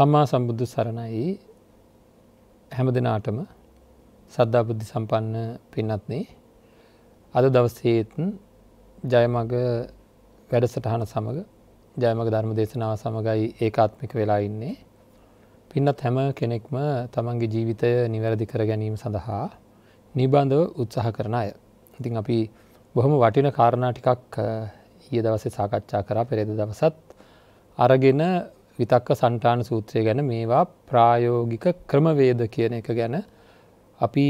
සම්මා සම්බුද්ධ සරණයි හැම දෙනාටම සද්ධාබුද්ධි සම්පන්න පින්නත්නේ අද දවස්සේතුන් ජයමග වැඩසටහන සමඟ ජයමග ධර්ම දේශනාව සමඟයි ඒකාත්මික වෙලා ඉන්නේ පින්නත් හැම කෙනෙක්ම තමන්ගේ ජීවිතය නිවැරදි කර ගැනීම සඳහා නිබන්ධව උත්සාහ කරන අය ඉතින් අපි බොහොම වටින කාරණා ටිකක් ඊය දවසේ සාකච්ඡා කරා පෙරේද දවසත් අරගෙන විතක්ක සන්ටාන සූත්‍රය ගැන මේවා ප්‍රායෝගික ක්‍රමවේද කියන එක ගැන අපි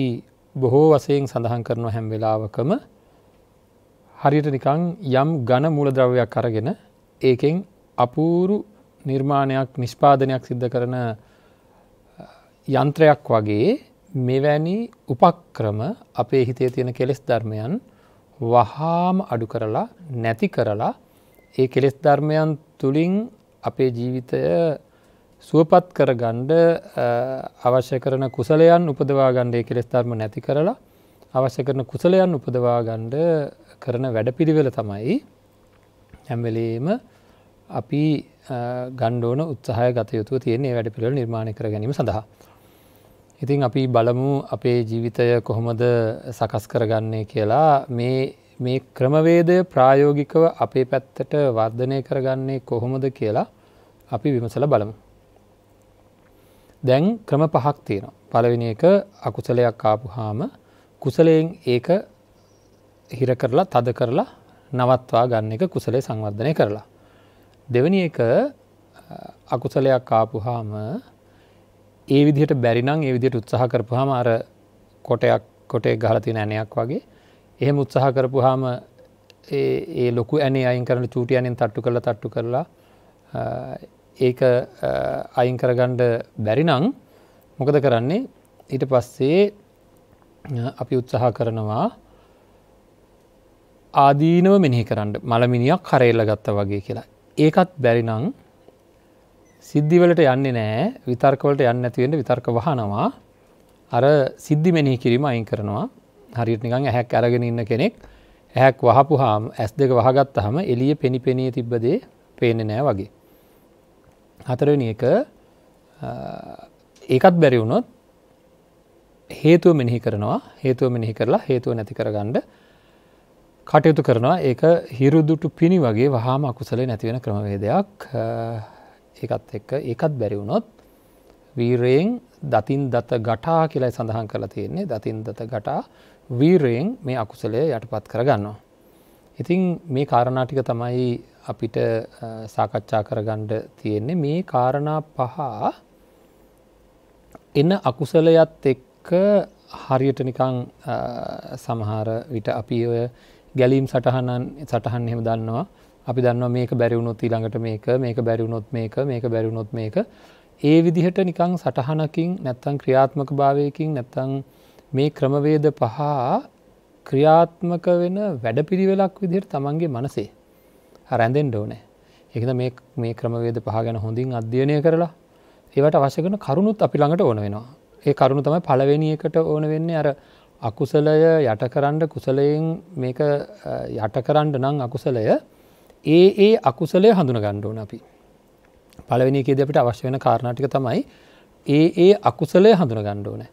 බොහෝ වසයෙන් සඳහන් කරන හැම් වෙලාවකම හරියට නිකං යම් ගණ මූලද්‍රව්‍යයක් අරගෙන ඒකෙන් අපූරු නිර්මාණයක් නිෂ්පාදනයක් සිද්ධ කරන යන්ත්‍රයක් වගේ මෙවැනි උපක්‍රම අපේ හිතේ තියෙන කෙලෙස් ධර්මයන් වහාම අඩු කරලා නැති කරලා ඒ කෙලෙස් ධර්මයන් තුළින් අපේ ජීවිතය සුවපත් කර ගණ්ඩ අවශ්‍ය කරන කුසලයන් උපදවා ගණ්ඩේ කෙස්ථර්ම නැති කරලා අවශ්‍ය කරන කුසලයන් උපදවා ගණ්ඩ කරන වැඩ පිරිවෙල තමයි හැම්වෙලේම අපි ගණ්ඩෝන උත්සාහය ගතයුතු තියන්නේ වැඩ පිළිවෙල නිර්මාණය කර ගැනීම සඳහා. ඉතින් අපි බලමු අපේ ජීවිතය කොහොමද සකස් කරගන්නේ කියලා මේ මේ ක්‍රමවේදය ප්‍රායෝගිකව අපේ පැත්තට වර්ධනය කරගන්නේ කොහොමද කියලා අපි විමසල බලමු. දැන් ක්‍රම පහක් තියෙනවා. පළවෙනි එක අකුසලයක් ආපු හාම කුසලයෙන් ඒක හිර කරලා තද කරලා නවත්වා ගන්න එක කුසලේ සංවර්ධනය කරලා. දෙවනි එක අකුසලයක් ආපු හාම ඒ විදිහට බැරිනම් ඒ විදිට උත්සාහ කරපු හාම අර කොටයක් කොටේ ගහලතින ඇනයක් වගේ එහෙම උත්සාහ කරපු හාම ඒ ලොකු ඇනේ අයින් කරන චූටියනෙන් තට්ටු කරලා තට්ටු කරලා ඒක අයින් කරගණ්ඩ බැරිනං මොකද කරන්නේ ඊට පස්සේ අපි උත්සාහ කරනවා ආදීනව මෙනෙහි කරන්න මළමිනියක් කරේල්ල ගත්ත වගේ කියලා. ඒකත් බැරිනං සිද්ධිවලට යන්නේ නෑ විතර්කවලට යන්න ඇතිවෙන්ට විතර්ක වහනවා අර සිද්ධි මෙනෙහි කිරීම අයින් කරනවා හරිට නිකං ඇහැක් අරගෙන ඉන්න කෙනෙක් ඇහැක් වහපු හාම ඇස් දෙක වහගත්ත හම එලිය පෙනි පෙනී තිබ්බදේ පේන නෑ වගේ. හතරවෙනි එක ඒකත් බැරිවුණොත් හේතුව මෙිහි කරනවා හේතුව මෙිහි කරලා හේතුව නැති කරගණ්ඩ කටයුතු කරනවා ඒක හිරුදුටු පිණි වගේ වහාම අකුසලේ නැතිවෙන ක්‍රමවේදයක් ඒකත් එක්ක ඒකත් බැරිවුණොත් වීරයෙන් දතින් දත ගටා කියලයි සඳහන් කළ තියෙන්නේ දතින් දත ගටා වීරයෙන් මේ අකුසලය යටපත් කරගන්නවා. ඉතින් මේ කාරණාටික තමයි අපිට සාකච්ඡා කරගණ්ඩ තියෙන්නේ මේ කාරණා පහ එන්න අකුසලයත් එක්ක හරියට නිකං සමහර විට අපි ඔය ගැලීම් සටහනන් සටහන් එහෙම දන්නවා අපි දන්න මේක බැරිවුණොත් ඊළඟට මේක මේක බැරිවුණොත් මේක මේක බැරිවුණොත් මේක ඒ විදිහට නිකං සටහනකින් නැත්තං ක්‍රියාත්මක භාවයකින් නැත්තං මේ ක්‍රමවේද පහ ක්‍රියාත්මක වෙන වැඩපිරිවෙලක් විදිහට තමන්ගේ මනසේ රැඳෙන් ඩෝනෑ එකද මේ ක්‍රමවේද පහ ගැන හොඳින් අධ්‍යයනය කරලා ඒවට අවශ්‍යකන කරුණුත් අපි ළඟට ඕන වෙනවා ඒ කරුණු තමයි පළවෙනි එකට ඕන වෙන්නේ අර අකුසලය යටකරන්ඩ කුසලයෙන් මේක යටකරන්ඩ නං අකුසලය ඒ ඒ අකුසලය හඳුන ගණ්ඩුවන අපි පළවෙනි කේදපිට අවශ්‍ය වෙන කාරණටික තමයි ඒ ඒ අකුසලය හඳුන ගණ්ඩුවනෑ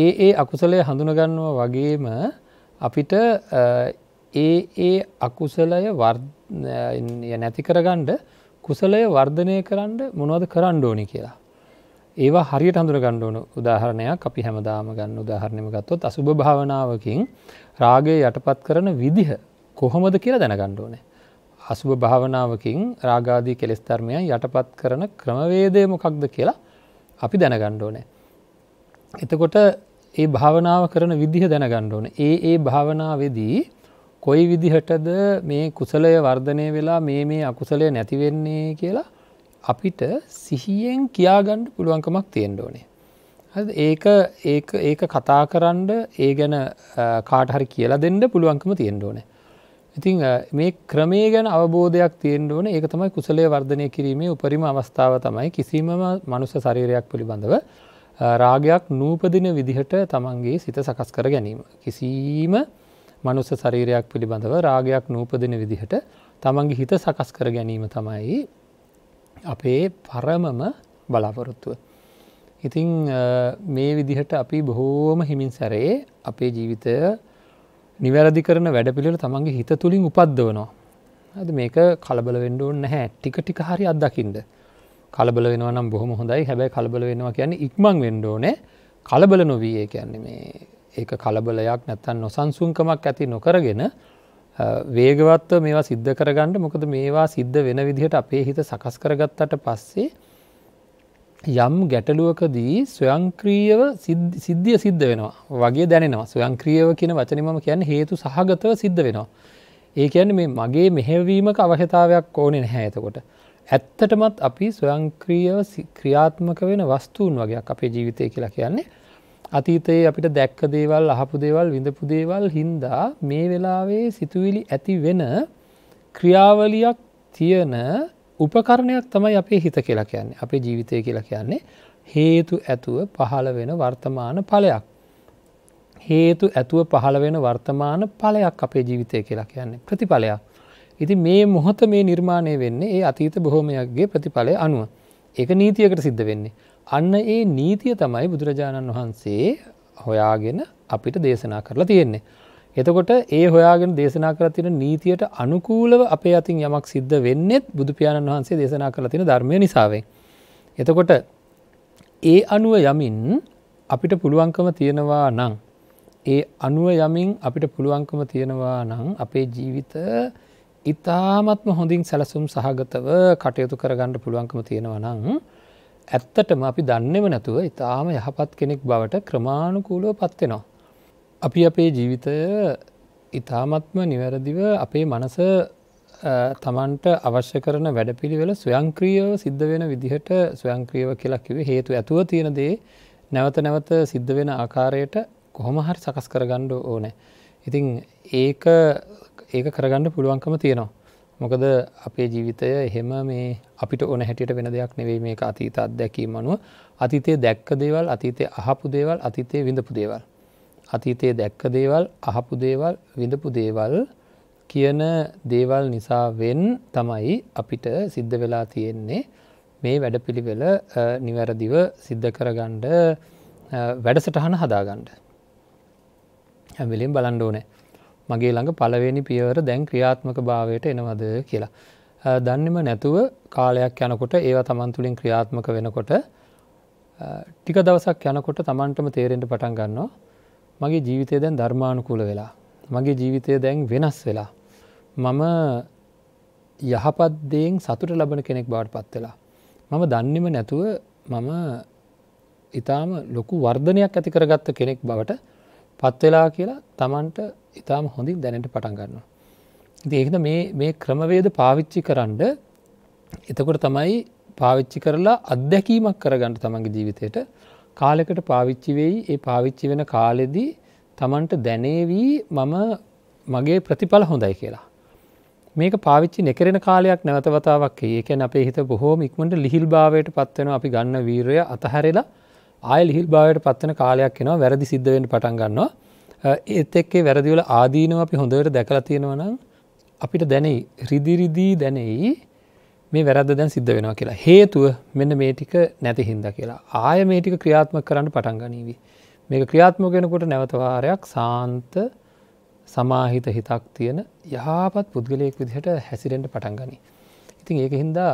ඒ ඒ අකුසලය හඳුනගන්නවා වගේම අපිට ඒ ඒ අකුසලය නැති කරගණ්ඩ කුසලය වර්ධනය කරන්න මොනවද කරන්න ඕනි කියලා. ඒවා හරියට අඳුර ගණ්ඩුවන උදාහරණයක් අපි හැමදාම ගන්න උදාහරණයම ගත්තොත් අසුභ භාවනාවකින් රාගය යටපත් කරන විදිහ කොහොමද කියලා දැනගණ්ඩුවනේ. අසුභ භාවනාවකින් රාගාදී කෙලෙස්තර්මය යටපත් කරන ක්‍රමවේදය මොකක්ද කියලා අපි දැනගණ්ඩෝනේ. එතකොට ඒ භාවනාව කරන විදිහ දැනගණ්ඩ ඕන ඒ ඒ භාවනාවේදී කොයි විදිහටද මේ කුසලය වර්ධනය වෙලා මේ මේ අකුසලය නැතිවෙන්නේ කියලා අපිට සිහියෙන් කියාගණ්ඩ පුළුවන්කමක් තියෙන් ඕනේ. ඒක ඒක කතා කරන්න ඒ ගැන කාටහරි කියලා දෙන්න පුළුවන්කම තියෙන් ඕනේ. ඉතිං මේ ක්‍රමේ ගැන අවබෝධයක් තියෙන් ඕන ඒ තමයි කුසලය වර්ධනය කිරීමේ උපරිම අවස්ථාව තමයි කිසිම මනුස ශරීරයක් පිළිබඳව රාගයක් නූපදින විදිහට තමන්ගේ සිත සකස් කර ගැනීම. කිසීම මනුස්ස ශරීරයක් පිළිබඳව රාගයක් නූපදින විදිහට තමන්ගේ හිත සකස් කර ගැනීම තමයි අපේ පරමම බලාපොරොත්තුව. ඉතිං මේ විදිහට අපි බොහෝම හිමින් සැරේ අපේ ජීවිතය නිවැරදි කරන වැඩපිළිට තමන්ගේ හිත තුළින් උපද්දවනවා. ඇද මේක කලබල වෙන්ඩුවන් නැහැ ටික ටික හරි අත්දකිින්ද. කලබල වෙනවනම් බොහොම හොඳයි හැබැයි කලබල වෙනවා කියන්නේ ඉක්මං වෙන්ඩෝනේ කලබල නොවී ඒ කියන්නේ මේ ඒක කලබලයක් නැත්තන් නොසන්සුන්කමක් ඇති නොකරගෙන වේගවත්ව මේවා සිද්ධ කරගන්නට මොකද මේවා සිද්ධ වෙන විදිහට අපේ හිත සකස් කරගත්තට පස්සේ යම් ගැටලුවකදී ස්වයංක්‍රීයව සිද්ධිය සිද්ධ වෙනවා වගේ දැනෙනවා ස්වයංක්‍රියව කියන වචනම කියන්න හේතු සහගතව සිද්ධ වෙනවා. ඒ කියන්නේ මේ මගේ මෙහෙවීමක අවශ්‍යතාවයක් ඕනෙ නැහැ එතකොට. ඇත්තටමත් අපි ස්වයංක්‍රීයව ක්‍රියාත්මක වෙන වස්තුූන් වගේයක් අපේ ජීවිතය කියලා කියන්නේ. අතීතයේ අපිට දැක්ක දේවල් අහපු දේවල් විඳපු දේවල් හින්දා මේ වෙලාවේ සිතුවිලි ඇති වෙන ක්‍රියාවලියක් තියෙන උපකරණයක් තමයි අපේ හිත කියලා කියන්නේ අපේ ජීවිතය කියලා කියන්නේ හේතු ඇතුව පහළ වෙන වර්තමාන පලයක්. හේතු ඇතුව පහළ වෙන වර්තමාන පලයක් අපේ ජීවිතය කියලා කියන්නේ ප්‍රතිඵලයක්. ඉති මේ මොහොත මේ නිර්මාණය වෙන්නේ ඒ අතීත බොහොමයක්ගේ ප්‍රතිඵලය අනුව. එක නීතියකට සිද්ධ වෙන්නේ. අන්න ඒ නීතිය තමයි බුදුරජාණන් වහන්සේ හොයාගෙන අපිට දේශනා කරලා තියෙන්නේ. එතකොට ඒ හොයාගෙන දේශනා කර තින නීතියට අනුකූලව අපේ අතින් යමක් සිද්ධ වෙන්නෙත් බුදුපාණන් වහන්සේ දේශනා කර තින ධර්මය නිසාවෙන්. එතකොට ඒ අනුව යමින් අපිට පුළුවන්කම තියෙනවා නං. ඒ අනුව යමින් අපිට පුළුවන්කම තියෙනවා නං අපේ ජීවිත ඉතාමත්ම හොඳින් සැලසුම් සහගතව කටයුතු කරගන්න පුළුවන්කම තියෙනවනං ඇත්තටම අපි දන්නෙම නැතුව ඉතාම යහපත් කෙනෙක් බවට ක්‍රමාණුකූලව පත්වෙනවා. අපි අපේ ජීවිතය ඉතාමත්ම නිවැරදිව අපේ මනස තමන්ට අවශ්‍ය කරන වැඩපිළිවෙල ස්වයංක්‍රියව සිද්ධ වෙන විදිහට ස්වයංක්‍රියව කියලක්කිව හේතු ඇතුව තියෙනදේ නැවත නැවත සිද්ධ වෙන ආකාරයට කොහොමහරි සකස් කරගණ්ඩ ඕනෑ. ඉතිං ඒක ඒක කරගන්න පුළුවන්කම තියෙනවා. මොකද අපේ ජීවිතය එහෙම මේ අපිට ඕන හැටියට වෙන දෙයක් නෙවෙයි මේ අතීත අත්දැකීම අනුව අතීතයේ දැක්ක දේවල් අතීතය අහපු දේවල් අතීතය විඳපු දේවල්. අතීතයේ දැක්ක දේවල් අහපු දේවල් විඳපු දේවල් කියන දේවල් නිසාවෙන් තමයි අපිට සිද්ධ වෙලා තියෙන්නේ මේ වැඩපිළිවෙල නිවැරදිව සිද්ධ කරගණ්ඩ වැඩසටහන හදාගණ්ඩ. හැමිලින් බලන්ඩ ඕනෑ මගේ ළඟ පළවෙනි පියවර දැන් ක්‍රියාත්මක භාවයට එනවද කියලා. දන්නෙම නැතුව කාලයක් යනකොට ඒවා තමන්තුලින් ක්‍රියාත්මක වෙනකොට ටික දවසක් යනකොට තමන්ටම තේරෙන්ට පටන් ගන්නවා මගේ ජීවිතය දැන් ධර්මානුකූල වෙලා මගේ ජීවිතය දැන් වෙනස් වෙලා මම යහපත්දයෙන් සතුට ලබන කෙනෙක් බාට පත් වෙලා මම දන්නෙම නැතුව මම ඉතාම ලොකු වර්ධනයක් ඇති කරගත්ත කෙනෙක් බවට පත්වෙලා කියලා තමන්ට ඉතාම හොඳින් දැනට පටන් ගන්නවා. ඒකද මේ ක්‍රමවේද පාවිච්චි කරන්ඩ එතකොට තමයි පාවිච්චි කරලා අත්දැකීමක් කරගන්න තමන්ගේ ජීවිතයට කාලෙකට පාවිච්චි වෙයි ඒ පාවිච්චි වෙන කාලෙදී තමන්ට දැනේවී මම මගේ ප්‍රතිඵල හොඳයි කියලා. මේක පාවිච්චි නෙකරෙන කාලයක් නැවතවතාවක් ඒකැන අපේ හිත බොහෝම ඉක්මට ලිහිල් භාවයට පත්වෙන අපි ගන්න වීරය අතහැරලා ආයල් හිල් භාවයට පත්වන කාලයක් එනවා වැරදි සිද්ධවෙන් පටන් ගන්නවා ඒත් එක්කේ වැරදිවල ආදීනව අපි හොඳවට දැකලා තියෙනවනම් අපිට දැනෙයි රිදිරිදී දැනෙයි මේ වැරද දැන් සිද්ධ වෙනවා කියලා හේතුව මෙන්න මේ ටික නැති හින්ද කියලා ආය මේ ටික ක්‍රියාත්ම කරන්න පටන් ගනීවී මේක ක්‍රියාත්මගෙනකොට නැවතවාරයක් සාන්ත සමාහිත හිතක් තියෙන යහපත් පුද්ගලයෙක් විදිහට හැසිරෙන්ට පටන් ගනී. ඉතින් ඒක හින්දා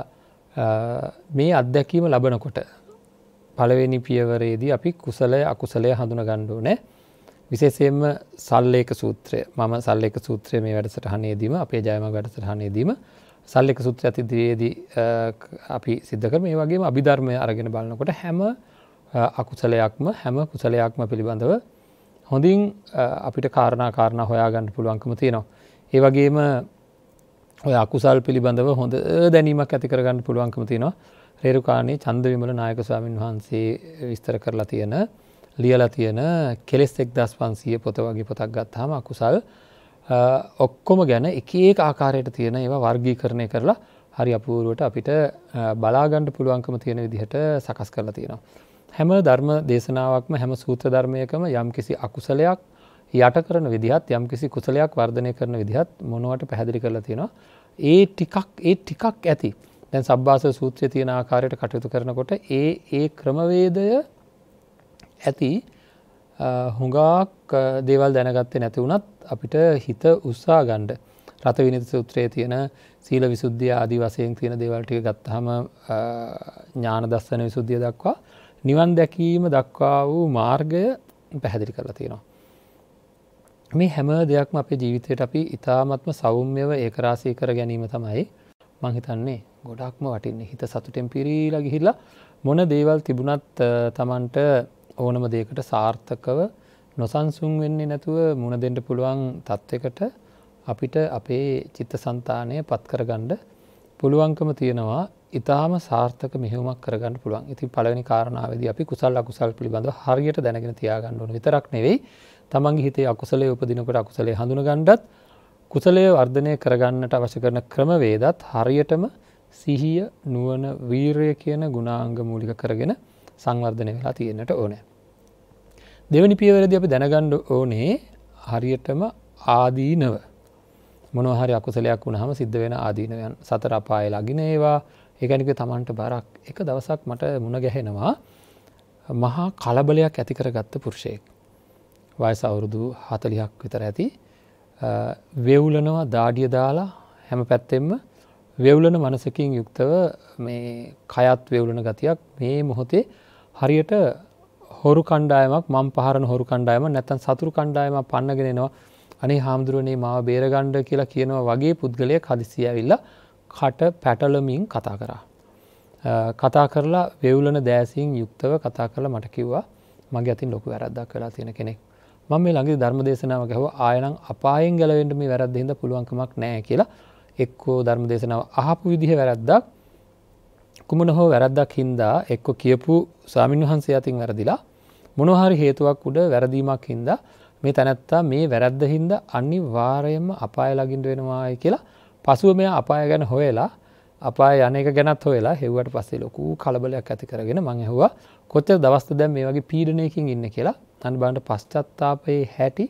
මේ අත්දැකීම ලබනකොට පළවෙනි පියවරේදී අපි කුසලය අකුසලය හඳුන ගණ්ඩෝ නෑ විශේසයෙන්ම සල්ලේක සූත්‍රය මම සල්ලෙක සූත්‍රය මේ වැඩසට හනේදීම අපේ ජයම වැඩසට හනේදීම සල්ලෙක සූත්‍ර ඇතිදියේදී අපි සිද්ධකර මේ වගේ අභිධර්මය අරගෙන බලන්නකොට හැම අකුසලයක්ම හැම කුසලයක්ම පිළිබඳව හොඳින් අපිට කාරණා කාරණ හොයාගන්න පුළුවන්කම තියෙනවා. ඒ වගේම ඔය අකුසල් පිළිබඳව හොඳ දැනීමක් ඇතිකරගන්න පුළුවන්කම තියෙනවා රේරුකාණී චන්දවිමල නායක ස්වාමීන් වහන්සේ විස්තර කරලා තියෙන ලියලා තියෙන කෙලෙස් එක් දස් පන්සිය පොත වගේ පොතක් ගත්තාම අකුසල් ඔක්කොම ගැන එක ඒක ආකාරයට තියෙන ඒවා වර්ගීකරණය කරලා හරි අපූරුවට අපිට බලාගණ්ඩ පුළුවන්කම තියෙන විදිහට සකස් කරලා තියෙනවා. හැම ධර්ම දේශනාවක්ම හැම සූත්‍ර ධර්මයකම යම් කිසි අකුසලයක් යට කරන විදිහත් යම් කිසි කුසලයක් වර්ධනය කරන විදිහත් මොනවට පැහැදිලි කරලා තියෙනවා. ඒ ටිකක් ඒ ටිකක් ඇති. දැන් සබ්භාස සූත්‍රය තියෙන ආකාරයට කටයුතු කරනකොට ඒ ඒ ක්‍රමවේදය ඇති හුඟාක් දේවල් දැනගත්තේ නැති වුනත් අපිට හිත උත්සා ගණ්ඩ රථ විනිත සූත්‍රයේ තියෙන සීල විසුද්ධිය ආදී වසයෙන් තියෙන දේවල්ටික ගත්තහම ඥාන දස්සන විසුද්ධිය දක්වා නිවන් දැකීම දක්වා වූ මාර්ගය පැහැදිලි කරලා තියෙනවා. මේ හැම දෙයක්ම අපේ ජීවිතයට අපි ඉතාමත්ම සෞම්‍යව ඒකරාසය කර ගැනීම තමයි මංහිතන්නේ ගොඩක්ම වටින්නේ හිත සතුටෙන් පිරීලා ගිහිල්ලා මොන දේවල් තිබුණත් තමන්ට ඕනම දේකට සාර්ථකව නොසන්සුන් වෙන්නේ නැතුව මුණ දෙෙන්ට පුළුවන් තත්ත්වකට අපිට අපේ චිත්ත සන්තානය පත්කරගණ්ඩ පුළුවන්කම තියෙනවා ඉතාම සාර්ථක මෙහමක් කරගන්න පුළුවන් ඉති පලනි කාරණාවද අපි කුසල් අකුසල් පිළිබඳ හරියට දැනගෙන තියාගන්නඩුවන විතරක් නෙවෙයි තමන්ගේ හිතේ අකුසලේ උපදිනකට අකුසලේ හඳුන ගණ්ඩත් කුසලය වර්ධනය කරගන්නට අවශ්‍ය කරන ක්‍රමවේදත් හරියටම සිහිය නුවන වීරය කියන ගුණාංග මූලික කරගෙන සංවර්ධනය වෙලා තියෙන්නට ඕනෑ. දෙවැනි පියවරදි අප දැනගණ්ඩ ඕනේ හරියටම ආදීනව මොනහරි අකුසලයක් වුණහම සිද්ධ වෙන ආදීනවයන් සතර අපාය ලගින ඒවා ඒගැනික තමන්ට බරක් එක දවසක් මට මුණ ගැහෙනවා මහා කලබලයක් ඇතිකර ගත්ත පුරුෂයෙක්. වයස අවුරුදු හතලිහක් විතර ඇති වෙවුලනවා දාඩිය දාලා හැම පැත්තෙම වෙවුලන මනසකින් යුක්තව මේ කයත් වෙවුලන ගතියක් මේ මොහොතේ හරියට හොරු කණ්ඩායමක් මං පහරන හොරු කණ්ඩායම නැතන් සතුරු කණ්ඩායම පන්නගෙනෙනවා අනේ හාමුදුරුවනේ මාව බේරගණ්ඩ කියලා කියනවා වගේ පුද්ගලය හදිසිය ඇවිල්ල කට පැටලමින් කතා කරා. කතා කරලා වෙවුලන දෑසින් යුක්තව කතා කරලා මට කිව්වා මගේ අතින් ලොකු වැරද්දක් කලා තියෙන කෙනෙක් මම මේ ළඟි ධර්ම දේශනාව ගැහව ආයනම් අපායෙන් ගැලවෙන්ට මේ වැරද්දෙහිද පුළුවන්කමක් නෑ කියලා එක්කෝ ධර්ම දේශනාව අහපු විදිහ වැරද්දක් කුමන හෝ වැරද්දක් හින්දා එක්කො කියපු ස්වාමින් වහන්සේ අතින් වැරදිලා මොනොහරි හේතුවක් උඩ වැරදීමක් හින්දා මේ තැනැත්තා මේ වැරද්ද හින්ද අනි වාරයම අපාය ලගින්ට වෙනවාය කියලා පසුව මෙ අපාය ගැන හොයලා අපා යනක ගැනත් හොලා හෙවට පස්සේ ලොකු කලබලයක් ඇති කරගෙන මං ඇහවා කොච්චර දවස්ත දැම් මේ වගේ පීඩනයකින් ඉන්න කියලා අන් බන්ට පශ්චත්තාපයේ හැටි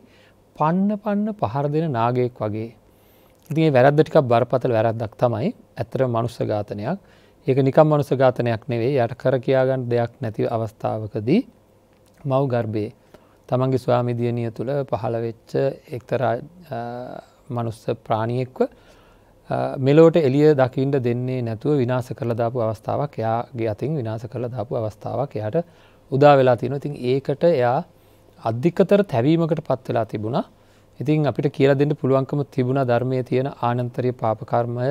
පන්න පන්න පහර දෙන නාගයෙක් වගේ ඉතිගේ වැරද්ද ටිකක් බරපතල වැරද්දක් තමයි ඇතර මනුස්ස ඝාතනයක් ඒක නිකම් මනුස ඝාතනයක් නෙවේ යට කර කියාගන්න දෙයක් නැති අවස්ථාවකදී මව් ගර්භයේ තමන්ගේ ස්වාමිදියනිය තුළ පහළවෙච්ච එක්තරා මනුස්ස ප්‍රාණියෙක්ව මෙලෝට එලිය දකිින්ට දෙන්නේ නැතුව විනාස කරල දාපු අවස්ථාවක් එයාගේ අතින් විනාස කරල දාපු අවස්ථාවක් එයට උදා වෙලා තියෙන තින් ඒකට එයා අධිකතර තැවීමකට පත් වෙලා තිබුණා ඉතින් අපිට කියලා දෙන්න පුළුවන්කම තිබුණ ධර්මය තියෙන ආනන්තරිය පාපකර්මය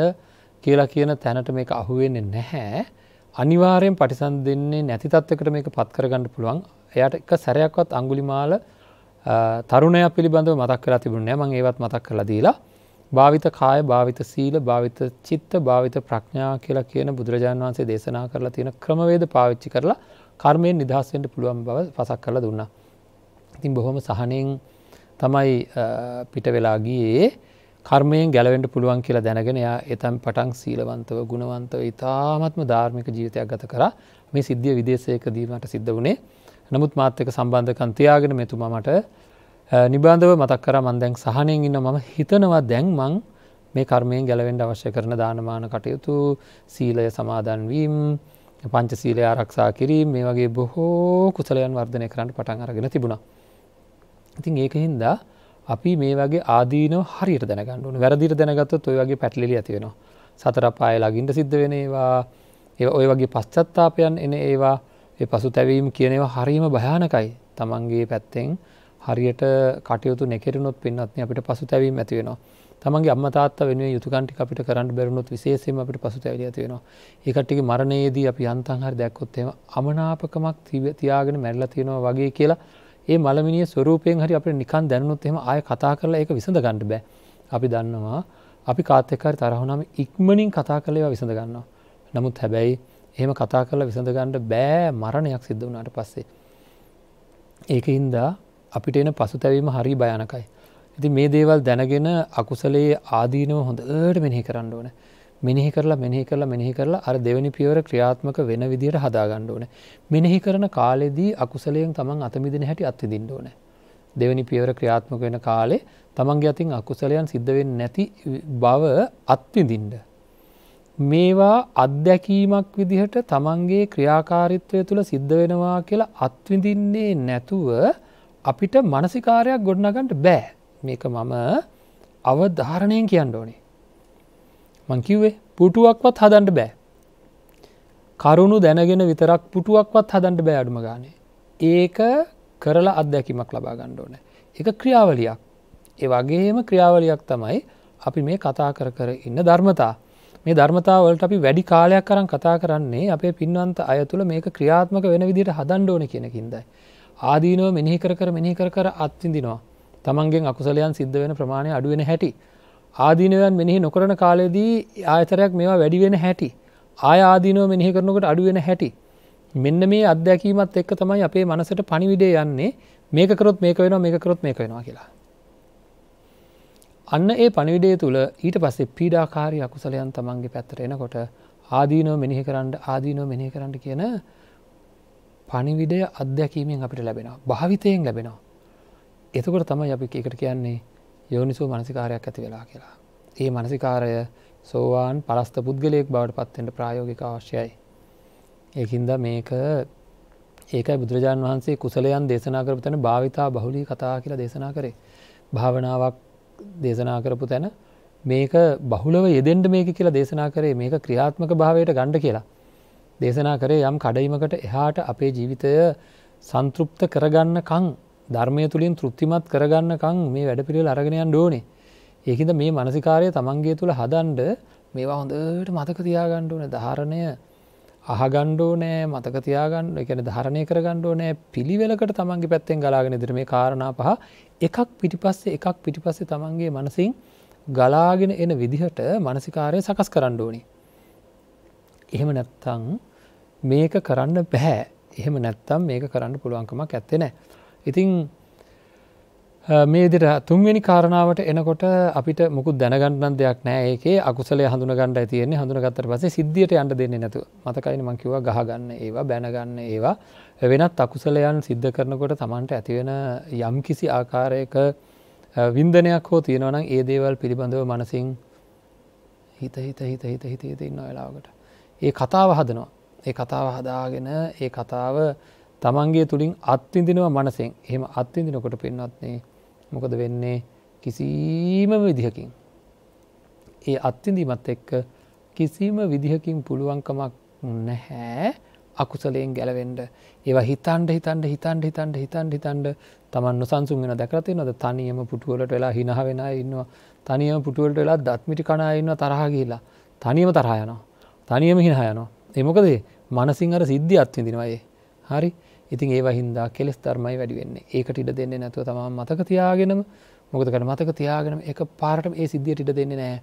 කියලා කියන තැනට මේක අහුවෙන්නේ නැහැ. අනිවාරයෙන් පටිසන් දෙන්නේ නැති තත්වකට මේක පත්කරගන්න පුළුවන් එයට එක සැරයක්වත් අංගුලිමාල තරුණය පිළිබඳව මතක් කලා තිබුණ නෑ මං ඒවත් මතක් කළ දීලා භාවිත කාය භාවිත සීල භාවිත චිත්ත භාවිත ප්‍රඥා කියලා කියන බුදුරජාණන් වන්සේ දේශනා කරලා තියෙන ක්‍රමවේද පාවිච්චි කරලා කර්මයෙන් නිදහස්සෙන්ට පුළුවන් බව පසක් කරලා දුන්න. ඉතින් බොහොම සහනෙන් තමයි පිට වෙලාගියේ කර්මයෙන් ගැලවෙන්ට පුළුවන් කියලා දැනගෙන එයා එතැන් පටන් සීලවන්තව ගුණවන්තව ඉතාමත්ම ධාර්මික ජීවිතයක් ගත කර මේ සිද්ධිය විදේශයක දීමට සිද්ධ වුණේ නමුත් මාත්‍යක සම්බන්ධකන්තියාගෙන මෙතුමට නිබාන්ධව මතක් කර මන්දැන් සහනයෙන් ඉන්න මම හිතනවා දැන් මං මේ කර්මයෙන් ගැලවෙන්ඩ අවශ්‍ය කරන දානමාන කටයුතු සීලය සමාදන්වීම් පංච සීලය ආරක්ෂා කිරීම මේ වගේ බොහෝ කුසලයන් වර්ධනය කරන්න පටන් අරගෙන තිබුණා ඉතින් ඒක හින්දා අපි මේ වගේ ආදීනෝ හරියට දැනගන්නුවන වැරදිර දැනගත්තොත් ඔය වගේ පැටලි ඇතිවෙනවා සතරපාය ලගින්ට සිද්ධ වෙන ඒවා ඒ ඔය වගේ පශ්චත්තාපයන් එන ඒවා ඒ පසු තැවීම් කියනවා හරීම භයානකයි තමන්ගේ පැත්තෙන් හරියට කටයුතු නෙකරුණොත් පින්නත්න අපිට පසු තැවීම ඇතිවෙනවා තමන්ගේ අම්මතාත්ත වෙන යුතුකන්ටි අපිට කරන්න බැරුණොත් විශේෂම අපිට පසු තැවිල ඇතිවෙනවා ඒකට්ටික මරණයේදී අපි අන්තංහර දැක්කොත්තේම අමනාපකමක් තිබ තියාගෙන මැල්ල තියෙනවා වගේ කියලා ඒ මළමිනිය ස්වරූපයෙන් හරි අපට නිකන් දැනුත් එම අය කතා කරලා ඒක විසඳ ගණඩ බෑ අපි දන්නවා අපි කාතෙකර තරහුණම ඉක්මනින් කතා කළේවා විසඳ ගන්නවා. නමුත් හැබැයි එහෙම කතා කරලා විසඳගන්නට බෑ මරණයක් සිද්ධ වනාට පස්සේ. ඒක ඉන්දා අපිට එන පසු තැවීම හරි භයනකයි. ඇති මේ දේවල් දැනගෙන අකුසලයේ ආදීනව හොඳ ඒට මෙහි කරන්න ඕනෑ. මෙනෙහි කරලා මෙනෙහි කරලා මෙනෙහි කරලා අර දෙවැනි පියවර ක්‍රියාත්මක වෙන විදියට හදාගණ්ඩ ඕන මෙනෙහි කරන කාලෙදී අකුසලයෙන් තමන් අතමිදින හැටි අත්තිදින්න ඕන දෙවැනි පියවර ක්‍රියාත්මක වෙන කාලේ තමන්ගේ අතින් අකුසලයන් සිද්ධවෙන් නැති බව අත්විදින්ඩ මේවා අත්දැකීමක් විදිහට තමන්ගේ ක්‍රියාකාරිත්වය තුළ සිද්ධ වෙනවා කියලා අත්විඳින්නේ නැතුව අපිට මනසිකාරයක් ගොඩනගන්ට බෑ මේක මම අවධාරණයෙන් කියන්න ඕනේ මං කිව්වේ පුටුවක්වත් හදන්ට බෑ. කරුණු දැනගෙන විතරක් පුටුවක්වත් හදන්ට බෑ අඩුම ගානේ. ඒක කරලා අත්දැකිමක් ලබා ගණ්ඩෝන. එක ක්‍රියාවලියක්. ඒ වගේම ක්‍රියාවලියක් තමයි අපි මේ කතා කර කර ඉන්න ධර්මතා. මේ ධර්මතාවලට අපි වැඩි කාලයක් කරන් කතා කරන්නේ අපේ පින්වන්ත අය තුළ මේක ක්‍රියාත්මක වෙන විදිට හදන්ඩෝන කියෙනකින්දයි. ආදීනව මෙනිහි කර කර මෙනිහි කර කර අත්විඳිනවා. තමන්ගෙන් අකුසලයන් සිද්ධ වෙන ප්‍රමාණය අඩුවෙන හැටි ආදීනවයන් මෙනෙහි නොකරන කාලෙදී ආයතරයක් මේවා වැඩිවෙන හැටි. ආය ආදීනව මෙනෙහි කරනකට අඩුවෙන හැටි. මෙන්න මේ අත්දැකීමත් එක්ක තමයි අපේ මනසට පණිවිඩේ යන්නේ මේක කරොත් මේක වෙනවා මේක කරොත් මේක වෙනවා කියලා. අන්න ඒ පණිවිඩය තුළ ඊට පස්සේ පීඩාකාරී අකුසලයන් තමන්ගේ පැත්තට එනකොට ආදීනෝ මෙනෙහි කරන්න ආදීනෝ මෙනෙහි කරන්න කියන පණිවිඩය අත්දැකීමෙන් අපිට ලැබෙනවා භාවිතයෙන් ලැබෙනවා. එතකොට තමයි අපි එකට කියන්නේ යෝනිසෝ මනසිකාරයක් ඇති වෙලා කියලා. ඒ මනසිකාරය සෝවාන් පලස්ත පුද්ගලයෙක් බවට පත්වෙන්ට ප්‍රායෝගික අවශ්‍යයි. ඒහින්ද මේක ඒකයි බුදුරජාණන් වහන්සේ කුසලයන් දේශනා කරපු තැන භාවිතා බහුලි කතා කියලා දේශනා කරේ. භාවනාවක් දේශනා කරපු තැන මේක බහුලව යෙදෙන්ට මේක කියලා දේශනා කරේ මේක ක්‍රියාත්මක භාවයට ගණ්ඩ කියලා. දේශනා කරේ යම් කඩයිමකට එහාට අපේ ජීවිතය සංතෘප්ත කරගන්න කං ධර්මය තුළින් තෘප්තිමත් කරගන්නකං මේ වැඩ පිළිවෙල අරගෙනයන් ඕනේ ඒකද මේ මනසිකාරය තමන්ගේ තුළ හදන්ඩ මේවා හොඳට මතක තියාගණ්ඩ ඕන ධාරණය අහගණ්ඩෝ නෑ මතක තියාගන්න එකන ධාරණය කරගණ්ඩෝ නෑ පිළිවෙලකට තමන්ගේ පැත්තෙන් ගලාගෙන දිර මේ කාරණා පහ එකක් පිටිපස්සේ එකක් පිටිපස්සේ තමන්ගේ මනසින් ගලාගෙන එන විදිහට මනසිකාරය සකස් කරන්න ඕනි. එහෙම නැත්තං මේක කරන්න බැහැ එහෙම නැත්තම් මේක කරන්න පුළුවන්කමක් ඇත්තේ නෑ. ඉතිං මේදිර තුන්වෙනි කාරණාවට එනකොට අපිට මුකු දැනගන්නන් දෙයක් නෑ ඒකේ අකුසල හඳුන ගණඩ තියන්නේ හඳුනගත්තර පසේ සිද්ධියට අන්ට දෙන්නේ නැතු මතකයින මංකිව ගහගන්න ඒවා බැනගන්න ඒවා වෙනත් අකුසලයන් සිද්ධ කරනකොට තමන්ට ඇතිවෙන යම් කිසි ආකාරයක වින්දනයක් හෝ තියෙනවනම් ඒ දේවල් පිළිබඳව මනසිං හිත හිත හිත හිත හිත හිතඉන්න වෙලාවට. ඒ කතාව හදනවා ඒ කතාව හදාගෙන ඒ කතාව තමන්ගේ තුළින් අත්විඳිනව මනසෙන් එහෙම අත්විඳිනකොට පෙන්වත්න්නේ මොකද වෙන්නේ කිසිීම විදිහකින්. ඒ අත්විඳීමත් එක්ක කිසිීම විදිහකින් පුළුවන්කමක් නැහැ අකුසලයෙන් ගැලවෙන්ඩ ඒවා හිතන්ඩ හිතන්ඩ හිතන්ඩ හිතන්ඩ හිතන් හිතන්ඩ තමන් සංසුන් වෙන දැකරති නොද තනියම පුටුවලට වෙලා හිනහ වෙන ඉන්නවා තනියම පුටුවලට වෙලා දත්මිටි කනාඉන්න තරහගිලා තනියම තරහයනවා තනියම හිනහයනවා එමොකදේ මනසිංහර සිද්ධි අත්විඳිනවයේ හරි ඉතින් ඒ හින්දා කෙස් ධර්මයි වැඩිවෙන්නේ ඒකට ඉඩ දෙන්නේ නැතුව තම මතක තියාගෙනම මොකදකට මතක තියාගෙනම එක පාරටම ඒ සිද්ධියට ඉඩ දෙන්නේ නෑ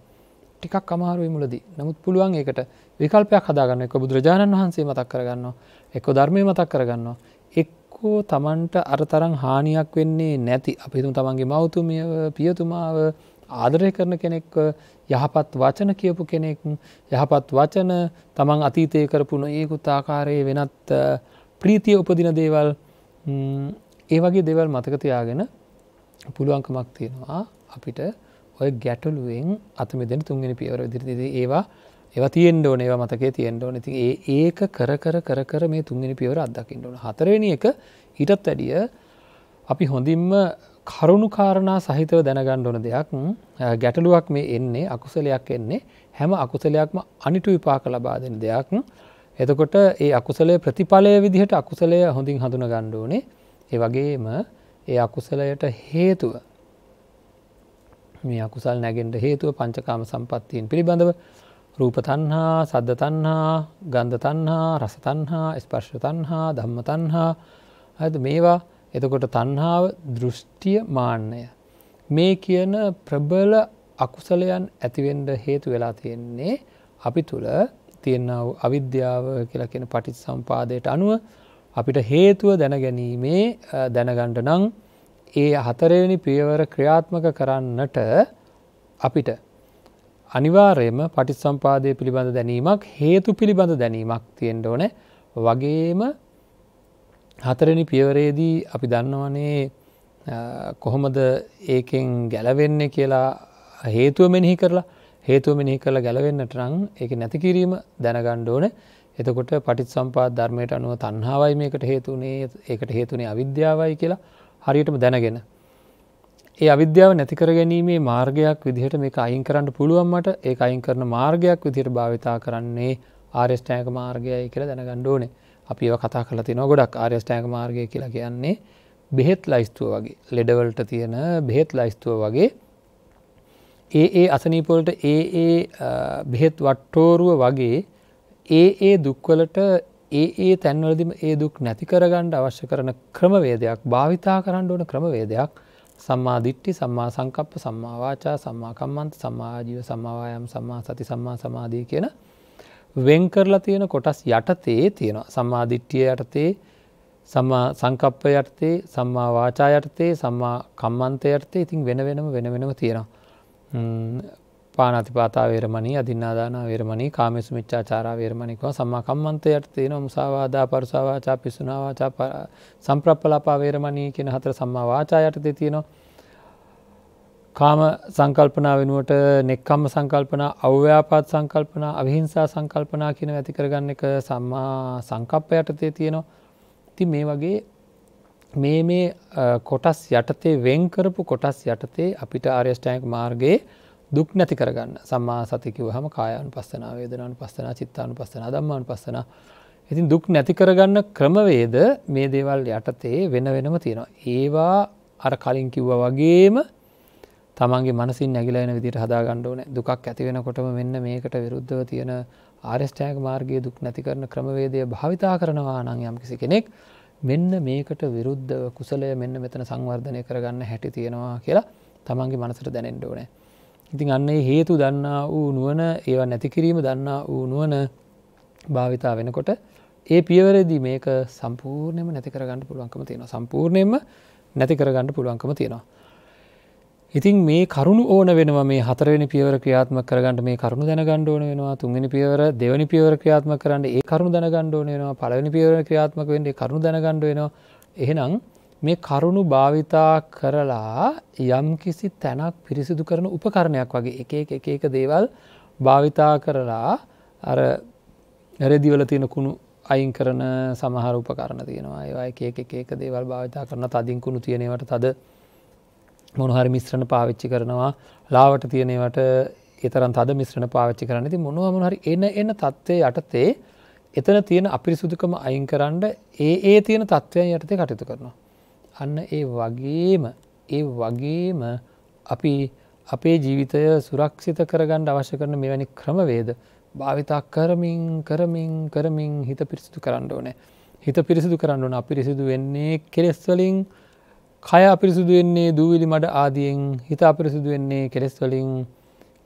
ටිකක් අමාරුවයි මුලදී නමුත් පුළුවන් ඒකට විකල්පයක් හදාගන්න එක බුදුරජාණන් වහන්සේ මතක් කරගන්නවා එක්ක ධර්මය මතක් කරගන්නවා එක්කෝ තමන්ට අරතරං හානියක් වෙන්නේ නැති අපිතුම තමන්ගේ මෞතුමිය පියතුමාව ආදරය කරන කෙනෙක් යහපත් වචන කියපු කෙනෙක් යහපත් වචන තමන් අතීතය කරපුුණ ඒකුත් ආකාරයේ වෙනත් ප්‍රීතිය උපදින දේවල් ඒවගේ දෙවල් මතකතියාගෙන පුළුවන්කමක් තියෙනවා අපිට ඔය ගැටලුවෙන් අතමදෙන තුන්ගෙන පියවර දිරිද ඒවා ඒව තියෙන්ඩ ඕන ඒවා මතකේ තියෙන්ඩ ඕන ති ඒ ඒක කර කර කර කර මේ තුන්ගෙන පියවර අදකින්න ඕන හතරවෙනි එක ඊටත් වැඩිය අපි හොඳින්ම කරුණු කාරණා සහිතව දැනගන්න ඕන දෙයක් ගැටලුවක් මේ එන්නේ අකුසලයක් එන්නේ හැම අකුසලයක්ම අනිටු විපාක ලබා දෙන දෙයක් එතකොට ඒ අකුසලය ප්‍රතිඵලය විදිහට අකුසලය හොඳින් හඳුන ගණ්ඩෝනේ ඒ වගේම ඒ අකුසලයට හේතුව මේ අකුසල් නැගෙන්ට හේතුව පංචකාම සම්පත්තියෙන් පිළිබඳව රූපතන්හා සද්ධතන්හා ගන්ධතන්හා රසතන්හා ස්පර්ශතන්හා ධම්මතන්හා ඇද මේවා එතකොට තන්හාාව දෘෂ්ටිය මාන්නය. මේ කියන ප්‍රබල අකුසලයන් ඇතිවෙන්ඩ හේතු වෙලා තියෙන්නේ අපි තුළ තියෙන්නාව අවිද්‍යාව කියලා කියෙන පටිත් සම්පාදයට අනුව අපිට හේතුව දැනගැනීමේ දැනගණ්ඩ නං ඒ හතරවෙනි පියවර ක්‍රියාත්මක කරන්නට අපිට අනිවාර්යම පටිත් සම්පාදය පිළිබඳ දැනීමක් හේතු පිළිබඳ දැනීමක් තියෙන්ට ඕන වගේම හතරනි පියවරේදී අපි දන්නවනේ කොහොමද ඒකෙන් ගැලවෙන්නේ කියලා හේතුව මෙනෙහි කරලා හේතුව මෙනෙහි කරලා ගැලවෙන්නට නම් ඒක නැති කිරීම දැනගන්න ඕන. එතකොට පටිත් සම්පාද ධර්මයට අනුව තණ්හාවයි මේකට හේතුනේ ඒකට හේතුනේ අවිද්‍යාවයි කියලා හරියටම දැනගෙන. ඒ අවිද්‍යාව නැති කර ගැනීමේ මාර්ගයක් විදිහට මේක අයින් කරන්න පුළුවන් මට ඒක අයින් කරන මාර්ගයක් විදිහට භාවිතා කරන්නේ ආර්යෂ්ඨායක මාර්ගයයි කියලා දැනගන්න ඕනේ. අපි ඒවා කතා කරලා තිනවා ගොඩක් ආර්යෂ්ඨායක මාර්ගය කියලා කියන්නේ බෙහෙත් ලයිස්තුව වගේ ලෙඩවලට තියෙන බෙහෙත් ලයිස්තුව වගේ ඒ ඒ අසනීපවලට ඒ ඒ බෙහෙත් වට්ටෝරුව වගේ ඒ ඒ දුක්වලට ඒ ඒ තැන්වලදිම ඒ දුක් නැති කරගණ්ඩ අවශ්‍ය කරන ක්‍රමවේදයක් භාවිතා කරන්න ඕන ක්‍රමවේදයක් සම්මාධිට්ටි සම්මා සංකප්ප සම්මාවාචා සම්මාකම්මන්ත සමාජීව සමවායම් සම්මා සති සම්මා සමාධී කියන වෙන් කරලා තියෙන කොටස් යටතේ තියෙනවා සම්මාධිට්ටිය යටතේ සම්මා සංකප්ප යටතේ සම්මා වාචා යටතේ සම්මා කම්මන්තයටතේ ඉතින් වෙන වෙනම වෙන වෙනම තියෙනවා පානතිපාතා වේරමණී අධින්නාදාන වේරමණී කාමේසු මිච්චාචාරා වේරමණීකව සම්මාකම්මන්තයට තියෙන මුසාවාදා පරුසාවාචා පිසුනාවාචා සම්ප්‍රප්පලාපා වේරමණී කියන හතර සම්මා වාචා යටතේ තියෙනවා කාම සංකල්පනා වෙනුවට නෙක්කම්ම සංකල්පනා අව්‍යාපාත් සංකල්පනා අවිහිංසා සංකල්පනා කියන ඇති කරගන්න එක සම්මා සංකප්ප යටතේ තියෙනවා. ඉතින් මේ වගේ මේ මේ කොටස් යටතේ වෙන්කරපු කොටස් යටතේ අපිට ආර්යෂ්ටයක මාර්ගයේ දුක් නැති කරගන්න සම්මා සතිකව හම කායන් පස්සන වේදනන් පස්සන චිත්තාන පස්සන දම්මාන් පස්සන ඉතින් දුක් නැති කරගන්න ක්‍රමවේද මේ දේවල් යටතේ වෙන වෙනම තියෙනවා. ඒවා අර කලින් කිව්ව වගේම තමන්ගේ මනසින් නැගිලයන විදිට හදාගණ්ඩෝන දුකක් ඇති වෙනකොටම මෙන්න මේකට විරුද්ධව තියෙන ආර්ස්ටෑග මාර්ගයේ දුක් නැති කරන ක්‍රමවේදය භාවිතා කරනවා නං යම් කිසි කෙනෙක් මෙන්න මේකට විරුද්ධ කුසලය මෙන්න මෙතන සංවර්ධනය කරගන්න හැටි තියෙනවා කියලා තමන්ගේ මනසට දැනෙන්ඩ ඕනෑ. ඉතින් අන්නේ හේතු දන්නා වූ නුවන ඒවා නැතිකිරීම දන්නා වූ නුවන භාවිතා වෙනකොට ඒ පියවරදි මේක සම්පූර්ණයම නැති කරගන්න පුළුවන්කම තියෙන සම්පූර්ණයම නැති කරගන්න පුළුවන්කම තියෙනවා. ඉතින් මේ කරුණු ඕන වෙනවා මේ හතරවෙනි පියවර ක්‍රියාත්ම කරගන්නට මේ කරුණු දැනගන්න ඕන වෙනවා තුන්වෙනි පියවර දෙවෙනි පියවර ක්‍රියාත්මක කරන්න ඒ කරුණු දැනගන්න ඕන වෙනවා පළවෙනි පියවර ක්‍රියාත්මක වෙන්න ඒ කරුණු දැනගන්න වෙනවා එහෙනම් මේ කරුණු භාවිතා කරලා යම්කිසි තැනක් පිරිසිදු කරන උපකරණයක් වගේ එක එක එක එක දේවල් භාවිතා කරලා අර රෙදිවල තියෙන කුණු අයින් කරන සමහර උපකරණ තියෙනවා ඒවා එක එක එක දේවල් භාවිතා කරන තදින්කුණු තියෙනවට තද මොනහරි මිශ්‍රණ පාවිච්චි කරනවා ලාවට තියනවට එතරන් තද මිශ්‍රණ පාවිච්චි කරන්න ති මොනුවම හරි එන එන්න තත්ත්වය යටතේ එතන තියෙන අපිරිසුදුකම අයින් කරන්න ඒ ඒ තියෙන තත්ත්වයන් යටතේ කටයුතු කරනවා. අන්න ඒ වගේම ඒ වගේම අපි අපේ ජීවිතය සුරක්ෂිත කරගන්න අවශ්‍ය කරන මෙවැනි ක්‍රමවේද භාවිතා කරමින් කරමින් කරමින් හිත පිරිසිදු කරන්න ඕනෑ හිත පිරිසිදු කරන්න ඕන අපිරිසිදු වෙන්නේ කෙලෙස්වලින් කය අපිරිසිදු වෙන්නේ දූවිලි මඩ ආදියෙන් හිත අපිරිසිදු වෙන්නේ කෙලෙස්වලින්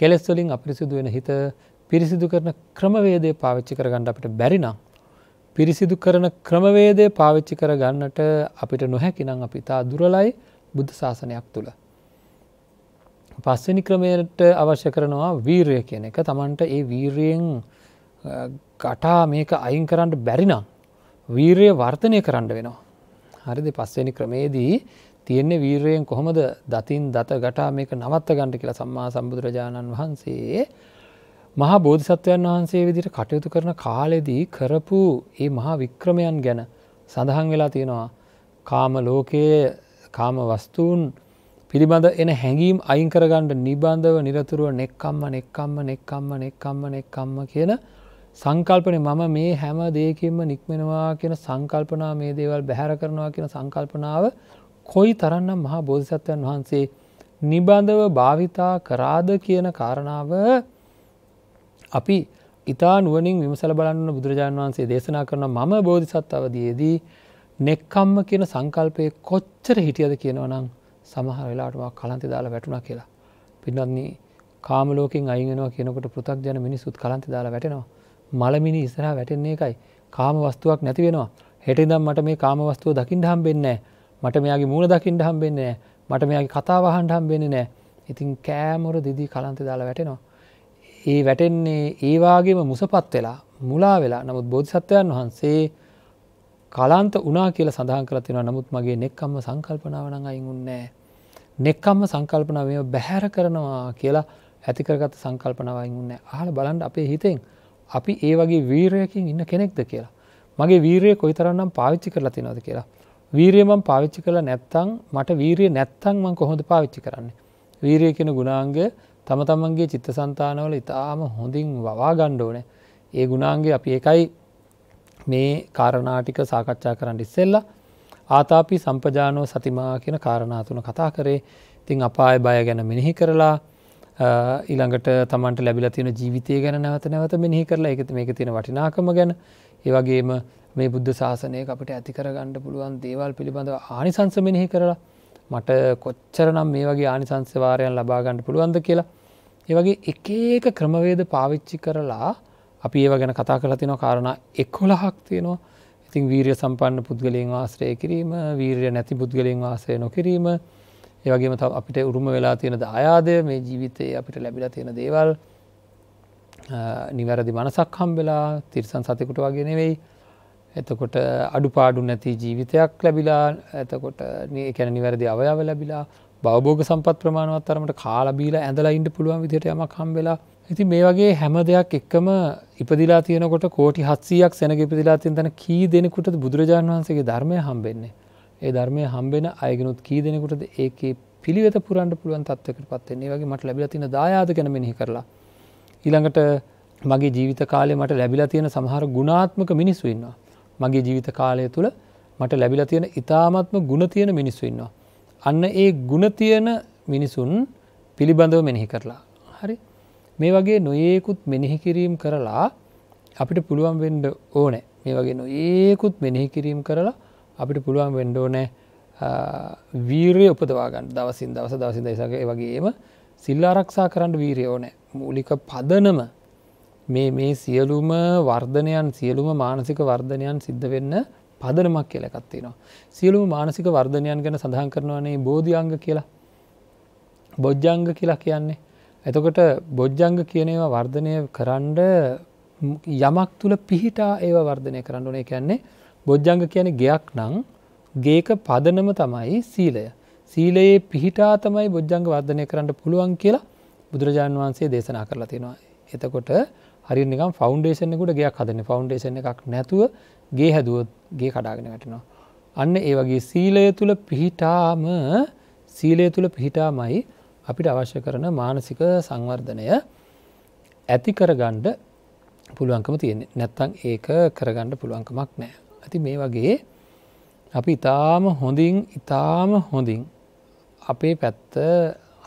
කෙලෙස්වලින් අපිරිසිදු වෙන හිත පිරිසිදු කරන ක්‍රමවේදය පාවිච්චි කරගන්න අපට බැරිනම්. පිරිසිදු කරන ක්‍රමවේදය පාවිච්චි කර ගන්නට අපිට නොහැකිනම් අපි තා දුරලයි බුද්ධ ශාසනයක් තුළ. පස්සනි ක්‍රමයට අවශ්‍ය කරනවා වීරය කියන එක තමන්ට ඒ වීරයෙන් ගටා මේක අයින් කරන්නට බැරිනම්. වීරය වර්තනය කරන්න වෙනවා. හරිදි පස්සනි ක්‍රමේදී තියෙන්නේ වීරයෙන් කොහොමද දතින් දත ගටා මේක නවත්ත ගණඩ කියලා සම්මා සම්බුදුරජාණන් වහන්සේ මහා බෝධිසත්වයන් වහන්සේ විදිට කටයුතු කරන කාලෙදී කරපු ඒ මහා වික්‍රමයන් ගැන සඳහන් වෙලා තියෙනවා කාම ලෝකයේ කාම වස්තුූන් පිළිබඳ එන හැඟීම් අයිංකරගණ්ඩ නිබන්ධව නිරතුරුව නෙක්කම්ම නෙක්කම්ම නෙක්කම්ම නෙක්කම්ම නෙක්කම්ම කියන සංකල්පනය මම මේ හැම දෙයකින්ම නික්මෙනවා කියන සංකල්පනා මේ දේවල් බැහැර කරනවා කියන සංකල්පනාව කොයි තරන්නම් මහා බෝධිසත්වයන් වහන්සේ නිබඳව භාවිතා කරාද කියන කාරණාව අපි ඉතා නුවනින් විමසල බලන්න බුදුරජාණන් වහන්සේ දේශනා කරන මම බෝධිසත් අවදයේදී නෙක්කම්ම කියන සංකල්පය කොච්චර හිටියද කියනවනම් සමහර වෙලාටවා කලන්ති දාලා වැටුණා කියලා. පින්නන්නේ කාමලෝකින් අයිගෙනවා කියනකට පෘතක් ජන මිනිසුත් කලන්ති දාලා වැටෙනවා. මලමිනි ඉස්සරහ වැටෙන්නේ එකයි කාම වස්තුවක් නැතිවෙනවා. හෙටදම් මට මේ කාමවස්තුව දකිින් හම් වෙන්නේ මට මෙයාගේ මූුණ දකිින්ට හම්බෙන්නේ නෑ මට මෙයාගේ කතාවහන්ට හම්බෙන්නේ නෑ ඉතින් කෑමොර දිදි කලන්ත දාලා වැටෙනවා. ඒ වැටෙන්නේ ඒවාගේම මුසපත් වෙලා මුලා වෙලා නමුත් බෝධිසත්වයන් වහන්සේ කලාන්ත උනා කියල සඳහන් කළ තිෙන නමුත් මගේ නෙක්කම්ම සංකල්පනාවනං අයිගුන්නෑ. නෙක්කම්ම සංකල්පනාව බැහැර කරනවා කියලා ඇතිකරගත සංකල්පනවයිගුන්න හල බලන්ඩ අපේ හිතෙන් අපි ඒ වගේ වීරයකින් ඉන්න කෙනෙක්ද කියලා. මගේ වීරය කොයිතරන්නම් පාවිච්චි කරලා තිනොද කියලා වීරියමම් පාවිච්චි කළ නැත්තං මට වීරිය නැත්තං මං කොහොඳ පාවිච්චි කරන්නේ. වීරිය කෙන ගුණාංග තම තමන්ගේ චිත්ත සන්තානවල ඉතාම හොඳින් වවා ගණ්ඩෝන. ඒ ගුණාන්ගේ අපි එකයි මේ කාරණාටික සාකච්ඡා කරන්න ඉස්සෙල්ලා ආතාපි සම්පජානෝ සතිමා කියෙන කාරණාතුන කතා කරේ තිං අපාය බය ගැන මිනිහි කරලා ඊළඟට තමන්ට ලැබිල තියෙන ජීවිතය ගැන නැවත නැවත මිනිහි කරලා එකත මේක තියෙන වටිනාකම ගැන ඒවගේම මේ බුද්ධ ශාසනය අපට ඇතිකරගණ්ඩ පුළුවන් දේවල් පිළිබඳව ආනිසංස මෙනෙහි කරලා මට කොච්චරනම් මේ වගේ ආනිසංසවාරයන් ලබාගණ්ඩ පුළුවන්ද කියලා ඒවගේ එක ඒක ක්‍රමවේද පාවිච්චි කරලා අපි ඒව ගැන කතා කලා තිනෝ කාරණ එක්කොලහක් තියෙනවා ඉතින් වීරය සම්පන්න පුද්ගලින් වාශ්‍රය කිරීම වීරය නැති පුද්ගලින් වාසය නොකිරීම ඒවගේම ත අපිට උරුම වෙලා තියෙන දායාදය මේ ජීවිතය අපිට ලැබිලා තියෙන දේවල් නිවැරදි මනසක් හම්බෙලා තිරිසන් සතිකුට වගේ නෙවෙයි එතකොට අඩුපාඩු නැති ජීවිතයක් ලැබිලා එතකොට එකැන නිවැරදි අවයාව ලැබිලා බවබෝග සම්පත් ප්‍රමාණවත් තරමට කාලබීලා ඇඳලා ඉන්ඩ පුළුවන් විදිට යමක් හම්බෙලා ඇති මේ වගේ හැම දෙයක් එක්කම ඉපදිලා තියෙනකොට කෝටි හත්සියක් සැනග ඉපදිලා තින් තන කී දෙනෙකුට බුදුරජාණන් වහන්සේගේ ධර්මය හම්බෙන්නේ ඒ ධර්මය හම්බෙන අයගෙනුත් කී දෙනෙකුටද ඒකේ පිළිවෙත පුරන්ට පුළුවන් තත්වකට පත්වෙන්නේ වගේ මට ලැබිලා තින දායාද ගැන මෙහි කරලා ඊළඟට මගේ ජීවිත කාලේ මට ලැබිලා තියෙන සමහර ගුණාත්මක මිනිස්සු ඉන්නවා මගේ ජීවිත කාලය තුළ මට ලැබිල තියෙන ඉතාමත්ම ගුණ තියෙන මිනිස්සු ඉන්නවා. අන්න ඒ ගුණ තියෙන මිනිසුන් පිළිබඳව මෙනෙහි කරලා. හරි මේ වගේ නොයෙකුත් මෙනෙහි කිරීම් කරලා අපිට පුළුවන් වෙන්ඩ ඕනෑ මේ වගේ නොඒකුත් මෙනෙහි කිරීම් කරලා අපිට පුළුවන් වෙන්ඩෝ නෑ වීරය උපදවාගන්න දවසින් දවස දවසින් දයිසගේ වගේම සිල්ලාරක්ෂා කරන්න වීරයෝනෑ මූලික පදනම මේ මේ සියලුම වර්ධනයන් සියලුම මානසික වර්ධනයන් සිද්ධ වෙන්න පදනමක් කියල එකත්තිනවා. සියලුම මානසික වර්ධනයන් ගැන සඳහන් කරනවනේ බෝධියංග කියලා බොජ්ජංග කියලා කියන්නේ. එතකොට බොජ්ජංග කියනේවා වර්ධනය කරන්ඩ යමක් තුළ පිහිටා ඒ වර්ධනය කරන්න ඕනේ කියන්නේ බොජ්ජංග කියන ගයක් නං ගේක පදනම තමයි සීලය. සීලයේ පිහිටා තමයි බොජ්ජංග වර්ධනය කරන්න පුළුවන් කියලා බුදුරජාණන් වහන්සේ දේශනා කරලා තිෙනවා. එතකොට හරි නිකම් ෆෞන්ඩේෂනෙකුට ගයක් හදන ෆෞන්ඩේෂන එකක් නැතුව ගේ හැදුවත් ගේ කඩාගෙන වැටනවා. අන්න ඒ වගේ සීලය තුළ පිහිටාම සීලය තුළ පිහිටාමයි අපිට අවශ්‍ය කරන මානසික සංවර්ධනය ඇති කරගණ්ඩ පුළුවන්කම තියෙන්නේ නැත්තං ඒක කරගණ්ඩ පුළුවන්කමක් නෑ. ඇති මේ වගේ අපි ඉතාම හොඳින් ඉතාම හොඳින් අපේ පැත්ත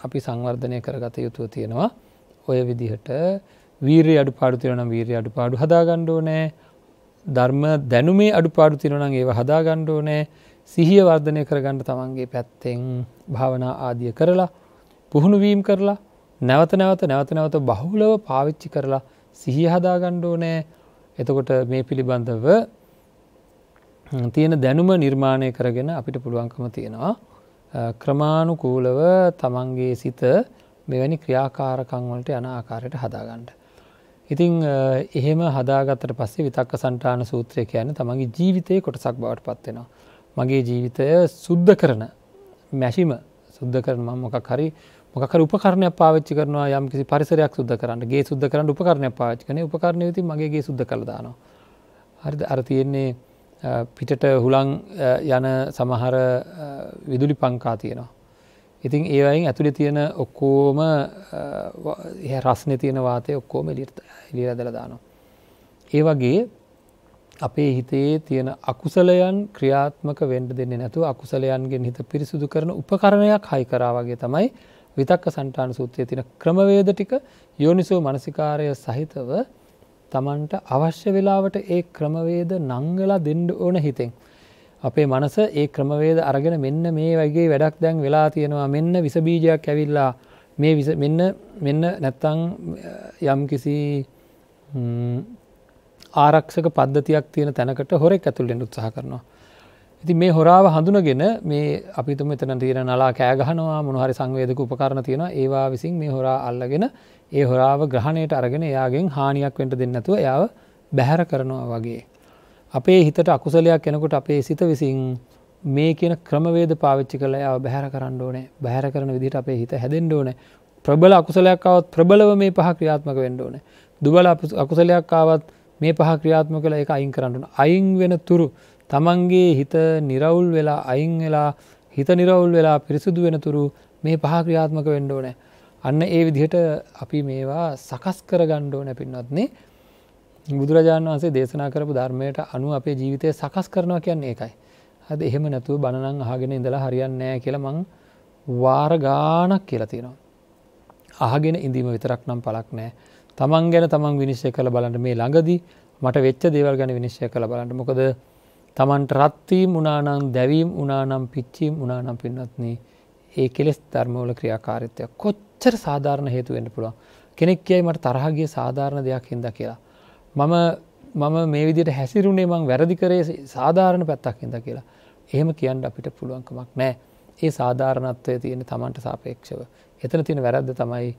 අපි සංවර්ධනය කරගත යුතුව තියෙනවා ඔය විදිහට වීරය අඩු පාඩුතිරනම් වීරය අඩු පාඩු හදාගණ්ඩෝ නෑ ධර්ම දැනුමේ අඩු පාඩු තිරනන් ඒව හදාගණ්ඩෝ නෑ සිහිය වර්ධනය කරගණ්ඩ තමන්ගේ පැත්තෙන් භාවනා ආදිය කරලා පුහුණුවීම් කරලා නැවත නැවත නැවත නැවත බහුලව පාවිච්චි කරලා සිහිය හදාගණ්ඩෝ නෑ එතකොට මේ පිළිබඳව තියෙන දැනුම නිර්මාණය කරගෙන අපිට පුළුවන්කම තියෙනවා ක්‍රමාණුකූලව තමන්ගේ සිත මෙවැනි ක්‍රියාකාරකංවලට යන ආකාරයට හදාගණ්ඩ. ඉතිං එහෙම හදාගත්තට පස්සේ විතක්ක සන්ටාන සූත්‍රය කියන තමන්ගේ ජීවිතය කොටසක් බවට පත්වෙනවා. මගේ ජීවිතය සුද්ධ කරන මැෂිම සුද්ධ කරන මොකක් හරි මොක උපකරණය පාච්චි කරන යම් කිසි පරිසරයක් සුද්ධ කරන්නගේ සුද්ධ කරන්න උපකරණය පාච්චිකන උපකරණය ති මගේ සුද්ධ කරදානවා. හරිද අරතියෙන්නේ පිටට හුලන් යන සමහර විදුලි පංකා තියෙනවා. ඉතින් ඒවයින් ඇතුළි තියෙන ඔක්කෝම රස්නය තියෙන වාතය ඔක්කෝම එලිය ඇදල දානවා. ඒ වගේ අපේ හිතේ තියෙන අකුසලයන් ක්‍රියාත්මක වෙන්ඩ දෙන්න නැතු අකුසලයන්ගෙන් හිත පිරිසුදු කරන උපකරණයක් හයිකරා වගේ තමයි විතක්ක සන්ටාන සූත්‍රය තින ක්‍රමවේද ටික යෝනිසෝ මනසිකාරය සහිතව තමන්ට අවශ්‍ය වෙලාවට ඒ ක්‍රමවේද නංගලා දෙන්ඩ ඕන හිතෙන්. අපේ මනස ඒ ක්‍රමවේද අරගෙන මෙන්න මේ වගේ වැඩක් දැන් වෙලා තියෙනවා මෙන්න විසබීජයක් ඇවිල්ලා මේ මෙන්න මෙන්න නැත්තං යම් කිසි ආරක්ෂක පද්ධතියක් තියෙන තැනකට හොරෙක් ඇතුළෙන් උත්සාහ කරනවා. ඉති මේ හොරාව හඳුනගෙන මේ අපිතු මෙතන තියෙන නලා කෑගහනවා මොනහරි සංවේදක උපකරණ තියෙන ඒවා විසින් මේ හොරා අල්ලගෙන ඒ හොරාව ග්‍රහණයට අරගෙන එයාගෙන් හානියක් වෙන්ට දෙන්නතුව එයාව බැහැර කරනවා වගේ. අපේ හිතට අකුසලයක් එනකොට අපේ සිත විසින් මේ කියන ක්‍රමවේද පාවිච්චි කළ ය බැහර කරන්න ඕනේ බැහර කරන විදිට අපේ හිත හැදෙන්ඩ ඕන ප්‍රබල අකුසලයක් අවත් ප්‍රබලව මේ පහ ක්‍රියාත්මක වෙන්ඩ ඕන දුබල අකුසලයක් ආවත් මේ පහ ක්‍රියාත්ම කළ එක අයින් කරන්නන අයින් වෙන තුරු තමන්ගේ හිත නිරවුල් වෙලා අයින් වෙලා හිත නිරවුල් වෙලා පිරිසුදු වෙන තුරු මේ පහ ක්‍රියාත්මක වෙන්ඩ ඕනෑ අන්න ඒ විදිහට අපි මේවා සකස් කර ගණ්ඩෝ නැපින්වත්න්නේ බුදුරජාණන් වන්සේ දේශනා කරපු ධර්මයට අනු අපේ ජීවිතය සකස් කරනවා කියන්න ඒකයි. හද එහෙම නැතුව බණනං අහගෙන ඉඳලා හරියන් නෑ කියල මං වාර ගානක් කියලතිනවා. අහගෙන ඉඳීම විතරක් නම් පලක් නෑ තමන් ගැන තමන් විනිශ්ය කළ බලට මේ ළඟදී මට වෙච්ච දේවල් ගැන විනිශ්ය කළ බලට මොකද තමන්ට රත්වීම් උනානම් දැවීම් උනානම් පිච්චීම් උනානම් පින්නත්න ඒ කෙලෙස් ධර්මවල ක්‍රියාකාරිත්වය කොච්චර සාධාරණ හේතුවෙන්ට පුළුවන් කෙනෙක් කියයි මට තරහගේ සාධාරණ දෙයක් හිද කියලා මම මම මේ විදිට හැසිරුණේ මං වැරදි කරේ සාධාරණ පැත්තක් ඉඳ කියලා එහෙම කියන්න අපිට පුළුවන්කමක් නෑ ඒ සාධාරණත්වය තියෙන තමන්ට සාපේක්ෂව එතන තියෙන වැරද්ද තමයි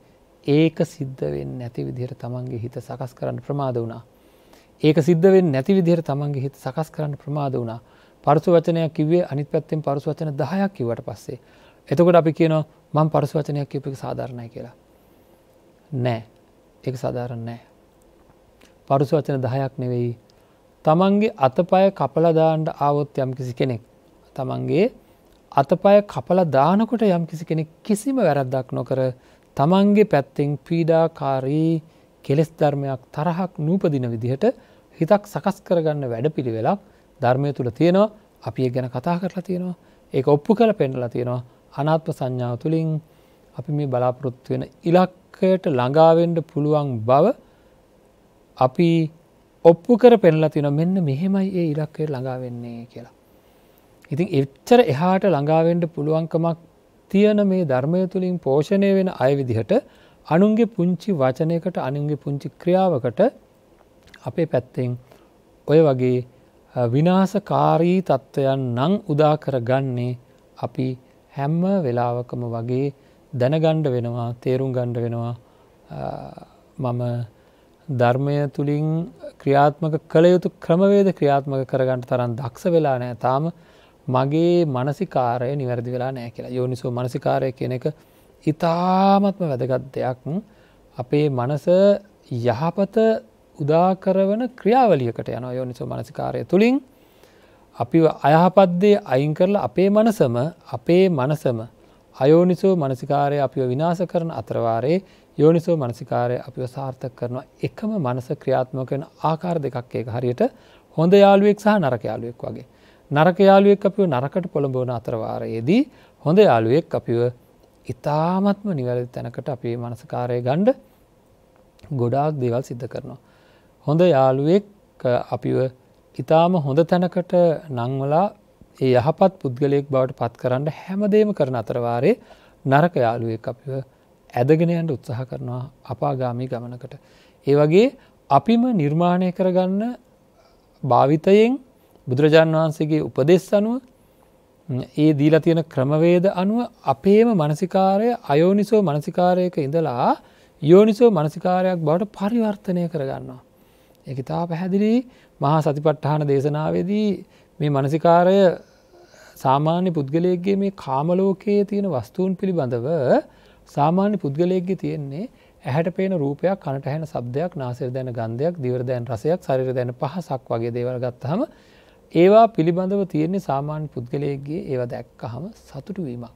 ඒක සිද්ධ වෙන් නැති විදිහට තමන්ගේ හිත සකස් කරන්න ප්‍රමාද වුණා ඒක සිද්ධ වෙන් නැති විදිහට තමන්ගේ හිත සකස් කරන්න ප්‍රමාද වුණා පරසු වචනයක් කිවේ අනිත් පැත්තෙන් පරසු වචන දහයක් කිවට පස්සේ එතකොට අපි කියනවා මං පරසු වචනයක් කිප සාධාරණය කියලා නෑ ඒක සාධාරණ නෑ පරුස වචන දහයක් නෙවෙයි. තමන්ගේ අතපය කපලදාන්ට ආවොත් යම් කිසි කෙනෙක්. තමන්ගේ අතපය කපල දානකොට යම් කිසි කෙනෙක් කිසිම වැරද්දක් නොකර තමන්ගේ පැත්තෙන් පීඩාකාරී කෙලෙස් ධර්මයක් තරහක් නූපදින විදිහට හිතක් සකස් කරගන්න වැඩ පිළිවෙලක් ධර්මය තුළ තියෙනවා අපි ගැන කතා කරලා තියෙනවා ඒක ඔප්පු කළ පෙන්ඩලා තියෙනවා අනාත්ම සංඥාව තුළින් අපි මේ බලාපොරොත්තු වෙන ඉලක්කයට ළඟාවෙන්ඩ පුළුවන් බව අපි ඔප්පු කර පෙන්ල තින මෙන්න මෙහෙමයි ඒ ඉලක්කය ළඟා වෙන්නේ කියලා. ඉතින් එච්චර එහාට ළඟාවෙන්ට පුළුවන්කමක් තියන මේ ධර්මය තුළින් පෝෂණය වෙන අයවිදිහට අනුන්ගේ පුංචි වචනයකට අනුන්ගේ පුංචි ක්‍රියාවකට අපේ පැත්තෙන් ඔය වගේ විනාසකාරී තත්ත්වයන් නං උදාකර ගන්නේ අපි හැම්ම වෙලාවකම වගේ දැනගණ්ඩ වෙනවා තේරුම් ගණ්ඩ වෙනවා මම ධර්මය තුළින් ක්‍රියාත්මක කළ යුතු ක්‍රමවේද ක්‍රියාත්මක කරගන්නට තරන් දක්ෂ වෙලා නෑ තාම මගේ මනසිකාරය නිවැරදි වෙලා නෑ කියලා යෝනිසු මනසිකාරය කියන එක ඉතාමත්ම වැදගත් දෙයක් අපේ මනස යහපත උදාකරවන ක්‍රියාවලියකට යන යෝනිසෝ මනසිකාරය තුළින් අපි අයහපද්දේ අයින් කරලා අපේ මනසම අපේ මනසම අයෝනිසෝ මනසිකාරය අපිව විනාස කරන අතරවාරයේ යෝනිසෝ මනසිකාරය අපිව සාර්ථක කරනවා එකම මනස ක්‍රියාත්මකෙන ආකාර දෙකක් ඒක හරියට හොඳ යාළුවෙක් සහ නරක යාළුවෙක් වගේ. නරක යාළුවෙක් අපිව නරකට පොළඹවන අතරවාරයේදී හොඳ යාළුවෙක් අපිව ඉතාමත්ම නිවැරදි තැනකට අපේ මනසකාරය ගණ්ඩ ගොඩාක් දේවල් සිද්ධ කරනවා. හොඳ යාළුවෙක් අපිව ඉතාම හොඳ තැනකට නංවලා ඒ යහපත් පුද්ගලයෙක් බවට පත් කරන්න හැමදේම කරන අතරවාරේ නරක යාළුවෙක් අපිව ඇදගෙනයන්ට උත්සාහ කරනවා අපාගාමී ගමනකට. ඒ වගේ අපිම නිර්මාණය කරගන්න භාවිතයෙන් බුදුරජාණන් වහන්සේගේ උපදෙස් අනුව ඒ දීලා තියෙන ක්‍රමවේද අනුව අපේම මනසිකාරය අයෝනිසෝ මනසිකාරයක ඉඳලා යෝනිසෝ මනසිකාරයක් බවට පරිවර්තනය කරගන්නවා. එකතා පැහැදිලි මහා සතිපට්ඨාන දේශනාවේදී මේ මනසිකාරය සාමාන්‍ය පුද්ගලයක්ගේ මේ කාමලෝකයේ තියෙන වස්තුූන් පිළිබඳව සාමාන්‍ය පුද්ගලයෙක්ගේ තියෙන්නේ ඇහැට පේන රූපයක් කනට හැන සබ්දයක් නාසර දැන ගන්ධයක් දිවරදෑන් රසයක් සරිර දැන පහසක් වගේ දේවල් ගත්තහම ඒවා පිළිබඳව තියෙන්නේ සාමාන්‍ය පුද්ගලයෙක්ගේ ඒව දැක්ක හම සතුටුවීමක්.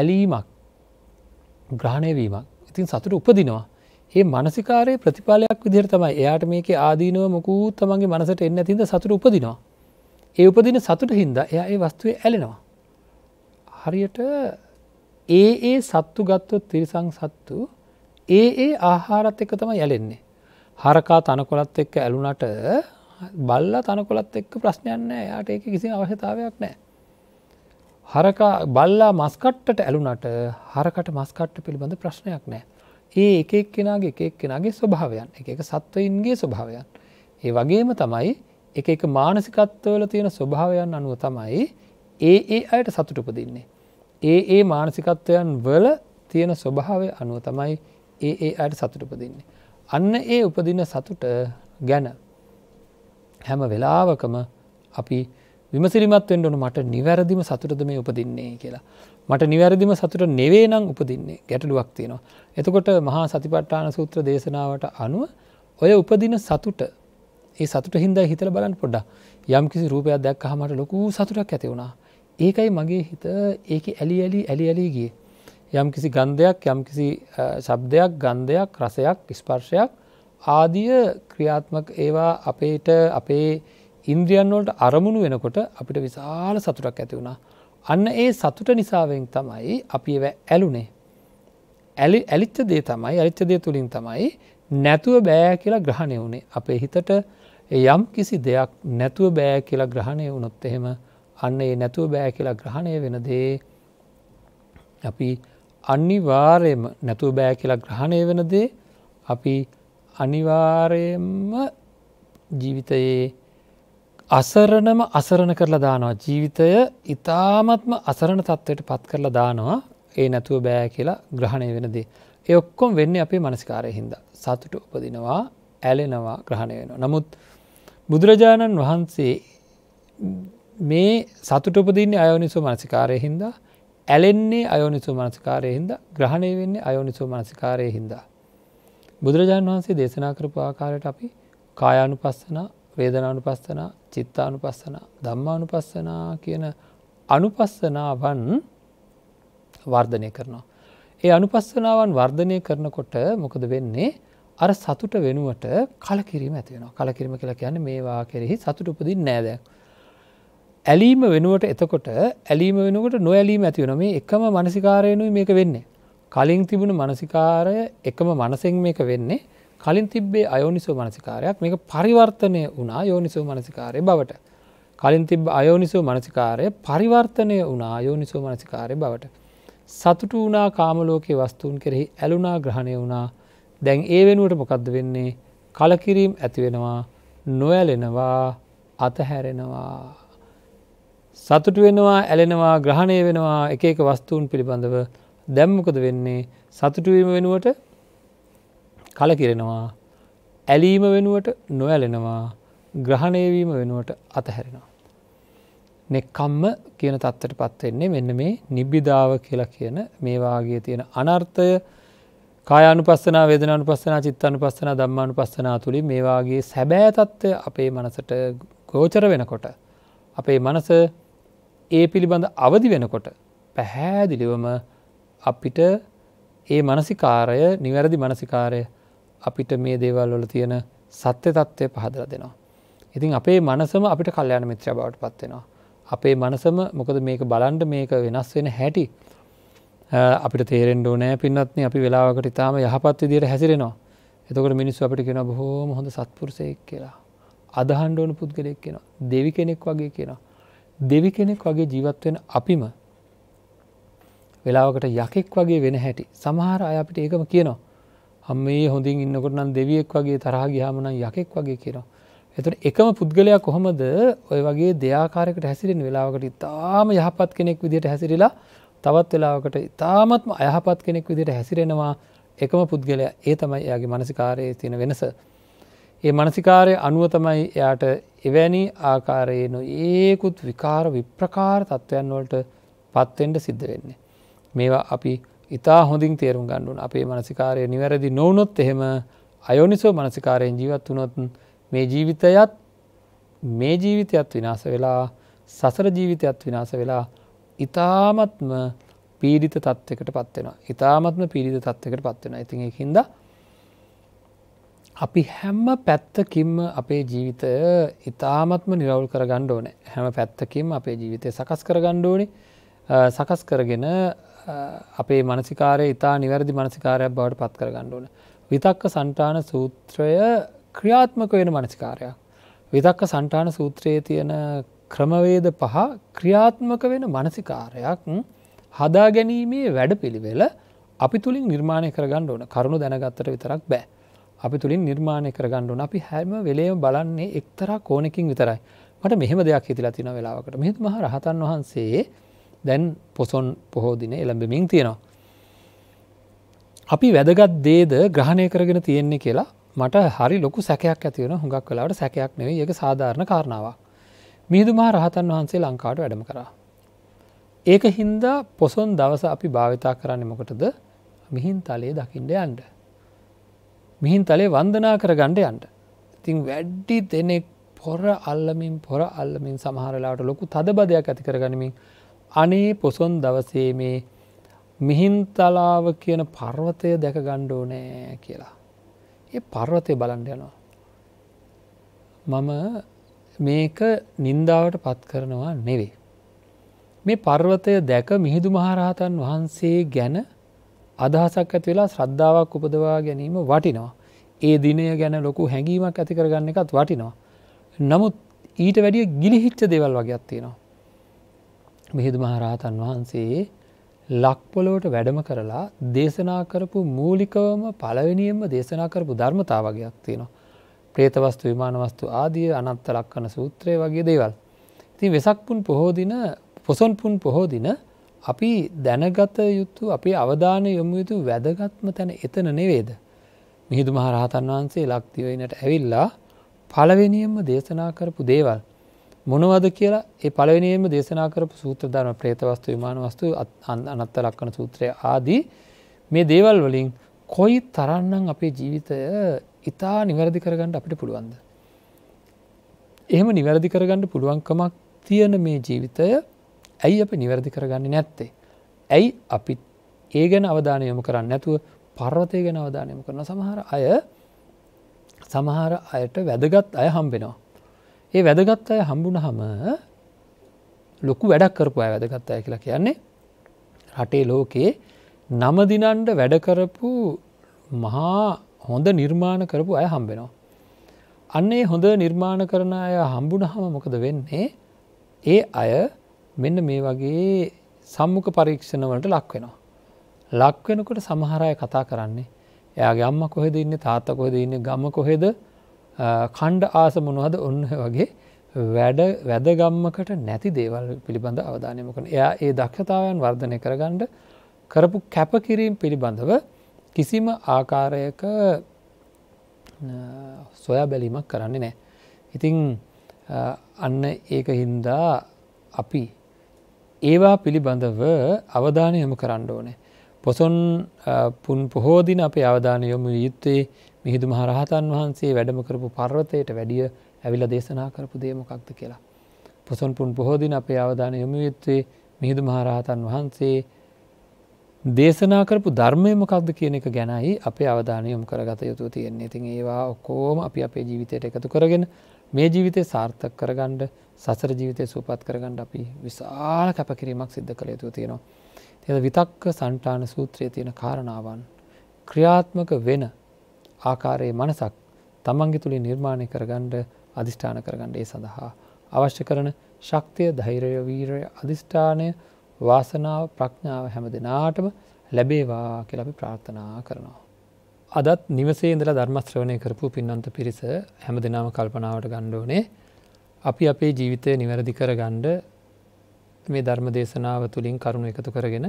ඇලීමක් ග්‍රහණයවීමක් ඉතින් සතුට උපදිනවා. ඒ මනසිකාරය ප්‍රතිපාලයක් විදිර තමයි එයාට මේක ආදීනව මොකූත් තමන්ගේ මනසට එන්න ඇතිද සතුට උපදිනවා. ඒ උපදින සතුට හින්දා එයා ඒ වස්තුවේ ඇලෙනවා. හරියට ඒ ඒ සත්තු ගත්තොත් තිරිසං සත්තු ඒ ඒ ආහාරත් එක තම යැලෙන්නේ. හරකා තනකොළත් එක්ක ඇලුනට බල්ල තනකොළත් එක්ක ප්‍රශ්නයන්න යට ඒක කිසි අවශ්‍යතාවයක් නෑ. හරකා බල්ලා මස්කට්ටට ඇලුනට හරකට මස්කට්ට පිළිබඳ ප්‍රශ්නයක් නෑ. ඒ එකෙක් කෙනගේ එකෙක් කෙනගේ ස්වභාවයන් එක එක සත්වයින්ගේ ස්වභාවයන්. ඒ වගේම තමයි එක එක මානසිකත්වවල තියෙන ස්වභාවයන් අනුව තමයි ඒ ඒ අයට සතුටුපදින්නේ. ඒ ඒ මානසිකත්වයන් වල තියෙන ස්වභාවය අනුව තමයි ඒ ඒ අයට සතුට උපදින්නේ. අන්න ඒ උපදින සතුට ගැන හැම වෙලාවකම අපි විමසිරිමත්වෙන්ට ඕන මට නිවැරදිම සතුටද මේ උපදින්නේ කියලා. මට නිවැරදිම සතුට නෙවේ නම් උපදින්නේ ගැටලුවක් තියෙනවා. එතකොට මහා සතිපට්ඨාන සූත්‍ර දේශනාවට අනුව ඔය උපදින සතුට ඒ සතුට හින්දා හිතල බලන්න පොඩ්ඩා යම් කිසි රූපයක් දැක් හමට ලොකු සතුටක් ඇති වුණා ඒකයි මගේ හිත ඒක ඇලි ඇලි ඇලි ඇලිගේ යම් කිසි ගන්ධයක් යම් කිසි ශබ්දයක් ගන්ධයක් රසයක් ස්පර්ශයක් ආදිය ක්‍රියාත්මක ඒවා අපේට අපේ ඉන්ද්‍රියන්වලට අරමුණු වෙනකොට අපිට විශාල සතුටක් ඇති වුණා. අන්න ඒ සතුට නිසාවෙන් තමයි අපි ඇලුනේ. ඇලි ඇලිච්ච දේ තමයි අලිච්ච දේ තුළින් තමයි නැතුව බෑ කියලා ග්‍රහණය වුණේ අපේ හිතට යම් කිසි දෙයක් නැතුව බෑ කියලා ග්‍රහණය වුණොත් එහෙම අන්න ඒ නැතුව බෑ කියලා ග්‍රහණය වෙන දේ අපි අනිවාර්යම නැතුව බෑ කියලා ග්‍රහණය වෙන දේ අපි අනිවාර්යම ජීවිතයේ අසරණම අසරණ කරලා දානවා ජීවිතය ඉතාමත්ම අසරණ තත්ත්වයට පත් කරලා දානවා ඒ නැතුව බෑ කියලා ග්‍රහණය වෙන දේ. ඒ ඔක්කොම් වෙන්න අපේ මනස්කාරය හින්ද. සතුට උපදිනවා ඇලෙනවා ග්‍රහණය වෙනවා. නමුත් බුදුරජාණන් වහන්සේ මේ සතුට උපදින්නේ අයෝනිසෝ මනසිකාරය හින්දා ඇලෙන්නේ අයෝනිසෝ මනසිකාරය හින්ද ග්‍රහණය වෙන්නේ අයෝනිසෝ මනසිකාරය හින්දා. බුදුරජාණන් වහන්සේ දේශනා කරපු ආකාරයට අපි කායානු පස්සන වේදනානු පස්සන චිත්තානු පස්සන දම්මානු පස්සනා කියන අනුපස්සනාවන් වර්ධනය කරනවා. ඒ අනුපස්සනාවන් වර්ධනය කරනකොට මොකද වෙන්නේ අර සතුට වෙනුවට කලකිරීම ඇතිවෙන කලකිරීම කියලා කියන්නේ මේවා කෙරෙහි සතුට උපදින් නෑදැක්. ඇලීම වෙනුවට එතකොට ඇලීම වෙනකට නොඇලීම ඇතිවන මේ එකම මනසිකාරයනුයි මේක වෙන්නේ. කලින් තිබුණු මනසිකාරය එකම මනසෙන් මේක වෙන්නේ කලින් තිබ්බේ අයෝනිසෝ මනසිකාරයක් මේක පරිවර්තනය වුණා යෝනිසෝ මනසිකාරය බවට. කලින් තිබ අයෝනිසෝ මනසිකාරය පරිවර්තනය වුණා යෝනිසෝ මනසිකාරය බවට. සතුට වනා කාමලෝකයේ වස්තුූන් කෙරෙහි ඇලුනා ග්‍රහණය වුණා දැන් ඒ වෙනුවට මොකක්ද වෙන්නේ කලකිරීම් ඇතිවෙනවා නොඇලෙනවා අතහැරෙනවා. සතුටු වෙනවා ඇලෙනවා ග්‍රහණය වෙනවා එක එක වස්තුූන් පිළිබඳව දැම්මකද වෙන්නේ සතුටුවීම වෙනුවට කලකිරෙනවා ඇලීම වෙනුවට නොඇලෙනවා ග්‍රහණයවීම වෙනුවට අතහැරෙනවා. නෙක්කම්ම කියන තත්තට පත්වෙන්නේ මෙන්න මේ නිබ්බිධාව කියලා කියන මේවාගේ තියෙන අනර්ථය කායනු පස්සන වේදනු පස්සන චිත්තනු පස්සන දම්මානු පස්සනා තුළි මේවාගේ සැබෑතත්ත්ව අපේ මනසට ගෝචර වෙනකොට. අපේ මනස ඒ පිළිබඳ අවදි වෙනකොට පැහැදිලිවම අපිට ඒ මනසිකාරය නිවැරදි මනසිකාරය අපිට මේ දේවල් වල තියෙන සත්‍ය තත්ත්වය පහදර දෙනවා. ඉතින් අපේ මනසම අපිට කල්්‍යයාන මිත්‍ර බවට පත්වෙනවා. අපේ මනසම මොකද මේක බලන්ඩ මේක වෙනස් වෙන හැටි අපිට තේරෙන්ඩෝ නෑ පින්නත්න අපි වෙලාවකට ඉතාම යහපත් විදියට හැසිරෙනවා. එතකට මිනිස්සු අපිට කෙන බොහෝම හොඳ සත්පුරුසයක් කියලා. අදහන්ඩෝන පුද්ගලෙක් කියෙන දෙවි කෙනෙක් වගේ කියෙනවා. දෙවි කෙනෙක් වගේ ජීවත්වෙන අපිම වෙලාවකට යකෙක් වගේ වෙන හැටි සමහර අය අපිට ඒකම කියනවා හම මේ හොඳින් ඉන්නකොට නම් දෙවියෙක් වගේ තරහ ගියාමනම් යකෙක් වගේ කියනවා. එතුට එකම පුද්ගලයා කොහොමද ඔය වගේ දෙයාකාරකට හැසිරෙන් වෙලාවකට ඉතාම යහපත් කෙනෙක් විදිට හැසිරිලා තවත් වෙලාවකට ඉතාමත්ම අයහපත් කෙනෙක් විදිට හැසිරෙනවා එකම පුද්ගලයා ඒ තමයි එයාගේ මනසිකාරයේ තියෙන වෙනස ඒ මනසිකාරය අනුව තමයි එයාට එවැනි ආකාරයන ඒකුත් විකාර විප්‍රකාර තත්ත්වයන් වලට පත්තෙන්ට සිද්ධ වෙන්නේ. මේවා අපි ඉතා හොඳින් තේරුම් ගණ්ඩුන් අපේ මනසිකාරය නිවැරදි නොවනොත් එහෙම අයෝනිසෝ මනසිකාරයෙන් ජීවත් වනොතුන් මේ ජීවිතයත් මේ ජීවිතයත් විනාස වෙලා සසර ජීවිතයත් විනාස වෙලා ඉතාමත්ම පීඩිත තත්වකට පත්වෙන ඉතාමත්ම පීඩිත තත්වකට පත්වෙන ඉතින් හින්දා අපි හැම පැත්තකින්ම අපේ ජීවිතය ඉතාමත්ම නිරවුල් කර ගණ්ඩ ඕන හැම පැත්තකින් අපේ ජීවිතය සකස් කර ගණ්ඩෝනි සකස් කරගෙන අපේ මනසිකාරය ඉතා නිවැරදි මනසිකාරයක් බවට පත් කර ගණ්ඩ ඕන විතක්ක සන්ටාන සූත්‍රය ක්‍රියාත්මක වෙන මනසිකාරයක් විතක්ක සන්ටාන සූත්‍රයේ තියෙන ක්‍රමවේද පහ ක්‍රියාත්මක වෙන මනසිකාරයක් හදා ගැනීමේ වැඩ පිළිවෙල අපි තුළින් නිර්මාණය කරගන්න ඕන කරුණු දැනගත්තට විතරක් බෑ අපි තුළින් නිර්මාණය කරගණ්ඩුන අපි හැම වෙලේම බලන්නේ එක්තරා කෝනකින් විතරයි මට මෙහෙම දෙයක් හිතිලා තින වෙලාවකට මෙහිත් මහ රහතන් වහන්සේ දැන් පොසොන් පොහෝදින එළඹෙමින් තියෙනවා. අපි වැදගත් දේද ග්‍රහණය කරගෙන තියෙන්නේ කියලා මට හරි ලොකු සැකයක් ඇතිවෙන හුඟක් වෙලාට සැකයක් නෙවේ ඒක සාධාරණ කාරණාවක්. මිහිදුමා රහතන් වහන්සේ ලංකාට වැඩම කරා. ඒක හින්දා පොසොන් දවස අපි භාවිතා කරන්න මොකටද මිහින් තලයේ දකිින්ඩ අන්ඩ. මිහින් තලේ වන්දනා කර ගණ්ඩ යන්ට. ඉතිං වැඩ්ඩි දෙනෙක් පොර අල්ලමින් පොර අල්ලමින් සමහරලාට ලොකු තදබදයක් ඇති කර ගනිමින් අනේ පොසොන් දවසේ මේ මිහින්තලාව කියන පර්වතය දැක ගණ්ඩෝ නෑ කියලා. ඒ පර්වතය බලන්ඩ යනවා. මම මේක නින්දාවට පත් කරනවා නෙවේ. මේ පර්වතය දැක මිහිදු මහරහතන් වහන්සේ ගැන අදහසක් ඇති වෙලා ශ්‍රද්ධාවක් උපදවා ගැනීම වටිනවා. ඒ දිනය ගැන ලොකු හැඟීමක් ඇතිකරගන්න එකත් වටිනවා. නමුත් ඊට වැඩිය ගිලිහිච්ච දෙවල් වගේත් තියෙනවා. මෙහිදු මහරහතන් වහන්සේ ලක්පොලොවට වැඩම කරලා දේශනා කරපු මූලිකවම පලවෙනියම දේශනා කරපු ධර්මතා වගේයක් තියෙනවා. ප්‍රේතවස්තු විමානවස්තු ආදිය අනත්ත ලක්කන සූත්‍රය වගේ දේවල්. ති වෙසක්පුන් පොහෝදින පොසොන්පුන් පොහෝදින අපි දැනගත යුතු අපේ අවධානය යොමු යුතු වැදගත්ම තැන එතන නෙවේද. මිහිදු මහරහතන් වහන්සේ ලක්තිවයිනට ඇවිල්ලා පළවෙනියම්ම දේශනා කරපු දේවල්. මොනවද කියලා ඒ පළවෙනියම දේශනා කරපු සූත්‍ර ධර්ම ප්‍රේතවස්තු විමානවස්තු අනත්ත ලක්කන සූත්‍රය ආදී මේ දේවල් වලින් කොයි තරන්නම් අපේ ජීවිතය ඉතා නිවැරදි කරගන්නට අපිට පුළුවන්ද. එහෙම නිවැරදි කරගන්නට පුළුවන්කමක් තියෙන මේ ජීවිතය ඇයි අප නිවැරදි කරගන්න නැත්තේ. ඇයි අපි ඒ ගැන අවධානයම කරන්න නැතුව පර්වතය ගැන අවධානයම කරන සමහර අය සමහර අයට වැදගත් අය හම්බෙනවා. ඒ වැදගත් අය හම්බුණ හම ලොකු වැඩක් කරපු අය වැදගත් අය කියලා කියන්නේ රටේ ලෝකයේ නමදිනන්ට වැඩකරපු මහා හොඳ නිර්මාණ කරපු අය හම්බෙනවා. අන්නේ හොඳ නිර්මාණ කරන අය හම්බුණ හම මොකද වෙන්නේ ඒ අය මෙන්න මේ වගේ සම්මුඛ පරීක්ෂණවලට ලක් වෙනවා. ලක්වෙනකොට සමහරය කතා කරන්නේ එයාගේ අම්ම කොහෙද ඉන්න තාත්ත කොහෙද ඉන්න ගම කොහෙද කණ්ඩ ආස මොනවද ඔන්න වගේ වැඩ වැදගම්මකට නැති දේවල් පිළිබඳ අවධානයම කන එයා ඒ දක්ෂතාවයන් වර්ධනය කරගණ්ඩ කරපු කැපකිරීම් පිළිබඳව කිසිම ආකාරයක සොයා බැලීමක් කරන්නේ නෑ. ඉතිං අන්න ඒක හින්දා අපි ඒවා පිළිබඳව අවධානය යොමු කරන්න ඕනේ. පොසොන් පුන් පොහෝදින අපේ අවධානය යොමු යුත්තේ මිහිදු මහරහතන් වහන්සේ වැඩම කරපු පර්වතයට වැඩිය ඇවිල දේශනා කරපු දේමොකක්ද කියලා. පොසොන් පුන් පොහෝදින අපේ අවධානය යොමු යුත්තේ මිහිදු මහරහතන් වහන්සේ දේශනා කරපු ධර්මය මොකක්ද කියන එක ගැනයි අපේ අවධානයම් කරගත යුතු තියෙන්නේ ඉතින් ඒවා ඔක්කෝම අපි අපේ ජීවිතයට එකතු කරගෙන මේ ජීවිතය සාර්ථක කරගණ්ඩ සසර ජීවිතය සූපත් කරගන්න අපි විශාල කැපකිරීමක් සිද්ධ කළ යුතු තියෙනවා. තිද විතක්ක සන්ටාන සූත්‍රයේ තියෙන කාරණාවන් ක්‍රියාත්මක වෙන ආකාරයේ මනසක් තමන්ගි තුළි නිර්මාණය කරගණ්ඩ අධිෂ්ඨාන කරගණ්ඩ ඒ සඳහා අවශ්‍ය කරන ශක්තිය ධෛරය වීරය අධිෂ්ඨානය වාසනාව ප්‍රඥාව හැම දෙනාටම ලැබේවා කියලපි ප්‍රාර්ථනා කරනවා. අදත් නිවසේ ඉඳලා ධර්මස්ත්‍රවණය කරපු පින්නන්ත පිරිස හැම දෙනාම කල්පනාවට ගණ්ඩෝනේ අපි අපේ ජීවිතය නිවැරදි කර ගණ්ඩ මේ ධර්ම දේශනාව තුළින් කරුණු එකතු කරගෙන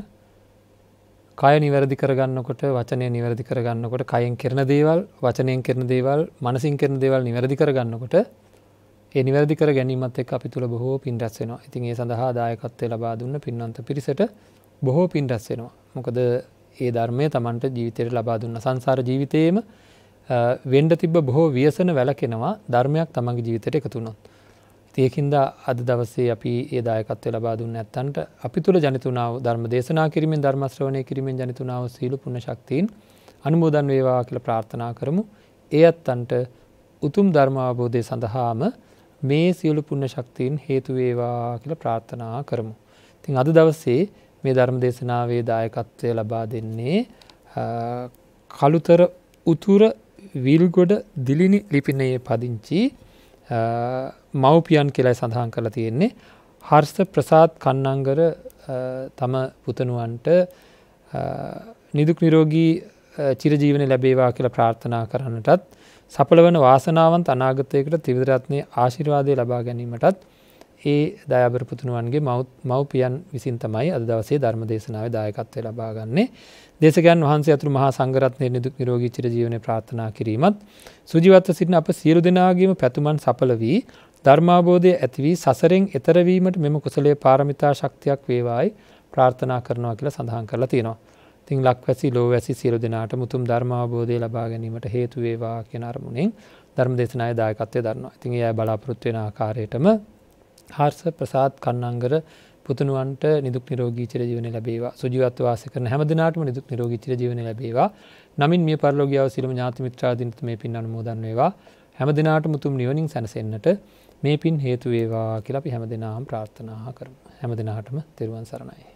කය නිවැරදි කරගන්නකොට වචනය නිවැරදි කරගන්නකොට කයෙන් කරන දේවල් වචනයෙන් කරන දේවල් මනසින් කරන දේවල් නිවැරදි කරගන්නකොට ඒ නිවැරදි කර ගැනීමත් එක් අපි තුළ බොහෝ පින් රැස්වෙනවා ඉතින් ඒ සඳහා දායකත්වය ලබා දුන්න පින්නන්ත පිරිසට බොහෝ පින් රැස්වෙනවා මොකද ඒ ධර්මය තමන්ට ජීවිතයට ලබා දුන්න සංසාර ජීවිතයේම වෙන්ඩ තිබ බොහෝ වියසන වැලකෙනවා ධර්මයක් තමන්ගේ ජීවිතයට එකතුනොත්. තියකින්ද අද දවසේ අපි ඒ දායකත්ව ලබා දුන්න ඇත්තන්ට අපි තුළ ජනිතුනාව ධර්ම දේශනා කිරීමෙන් ධර්මශ්‍රවණය කිරීමෙන් ජනිතුනාව සීලු පුුණ ශක්තිීන් අනුමෝදන් වේවා කියල ප්‍රාර්ථනා කරමු ඒ අත්තන්ට උතුම් ධර්මාබෝධය සඳහාම මේ සියලු පුුණ ශක්තිීන් හේතුවේවා කියල ප්‍රාර්ථනා කරමු. තින් අද දවස්සේ මේ ධර්ම දේශනාවේ දායකත්වය ලබා දෙන්නේ කළුතර උතුර විල්ගොඩ දිලිනි ලිපිනයේ පදිංචි මව්පියන් කියලයි සඳහන් කළ තියෙන්නේ හර්ස ප්‍රසාත් කන්නංගර තම පුතනුවන්ට නිදුක් නිරෝගී චිරජීවන ලැබේවා කියලා ප්‍රාර්ථනා කරන්නටත් සපල වන වාසනාවන් අනාගතයකට තිවිදරත්නය ආශිර්වාදය ලබා ගැනීමටත් ඒ දයාබරපුතුනුවන්ගේ මව්පියන් විසින් තමයි අද දවසේ ධර්ම දේශනාව දායකත්වය ලබාගන්නේ දේශකයන් වහන්සේ අතුරු මහා සංගරත්නය නිදුක් නිරෝගී චිරජීවන ප්‍රාථනා කිරීමත් සුජිවත්ව සිටින අප සියලු දෙනාගේම පැතුමන් සඵල වී ධර්මාබෝධය ඇතිවී සසරෙන් එතරවීමට මෙම කුසලේ පාරමිතා ශක්තියක් වේවායි ප්‍රාර්ථනා කරනවා කියලා සඳහන් කරලා තියෙනවා. තිං ලක්වැසි ලෝවැසි සියලු දෙනාට මුතුම් ධර්මාබෝධය ලබා ගැනීමට හේතුවේවා කියෙන අරමුණින් ධර්ම දෙශනාය දායකත්වය දන්නවා. ඉතින් ඒ බලාපොරොත්වෙන ආකාරයටම හර්ස ප්‍රසාත් කන්නංගර පුතුනුවන්ට නිදුක් නිරෝගී චරජීවන ලැබේවා සුජිවත්වාස කරන හැමදිනාටම නිදුක් නිරෝගී චරජීවන ලැබේවා නමින් මේ පරලෝගියාව සිලම ඥාතිමිත්‍රාදිනත මේ පින් අනුමෝදන් වේවා හැමදිනාට මුතුම් නිවනින් සැනසෙන්න්නට මේ පින් හේතුවේවා කියලා අපි හැමදිනාම් ප්‍රාර්ථනා කරම හැමදිනාටම තෙරුවන් සරණයි.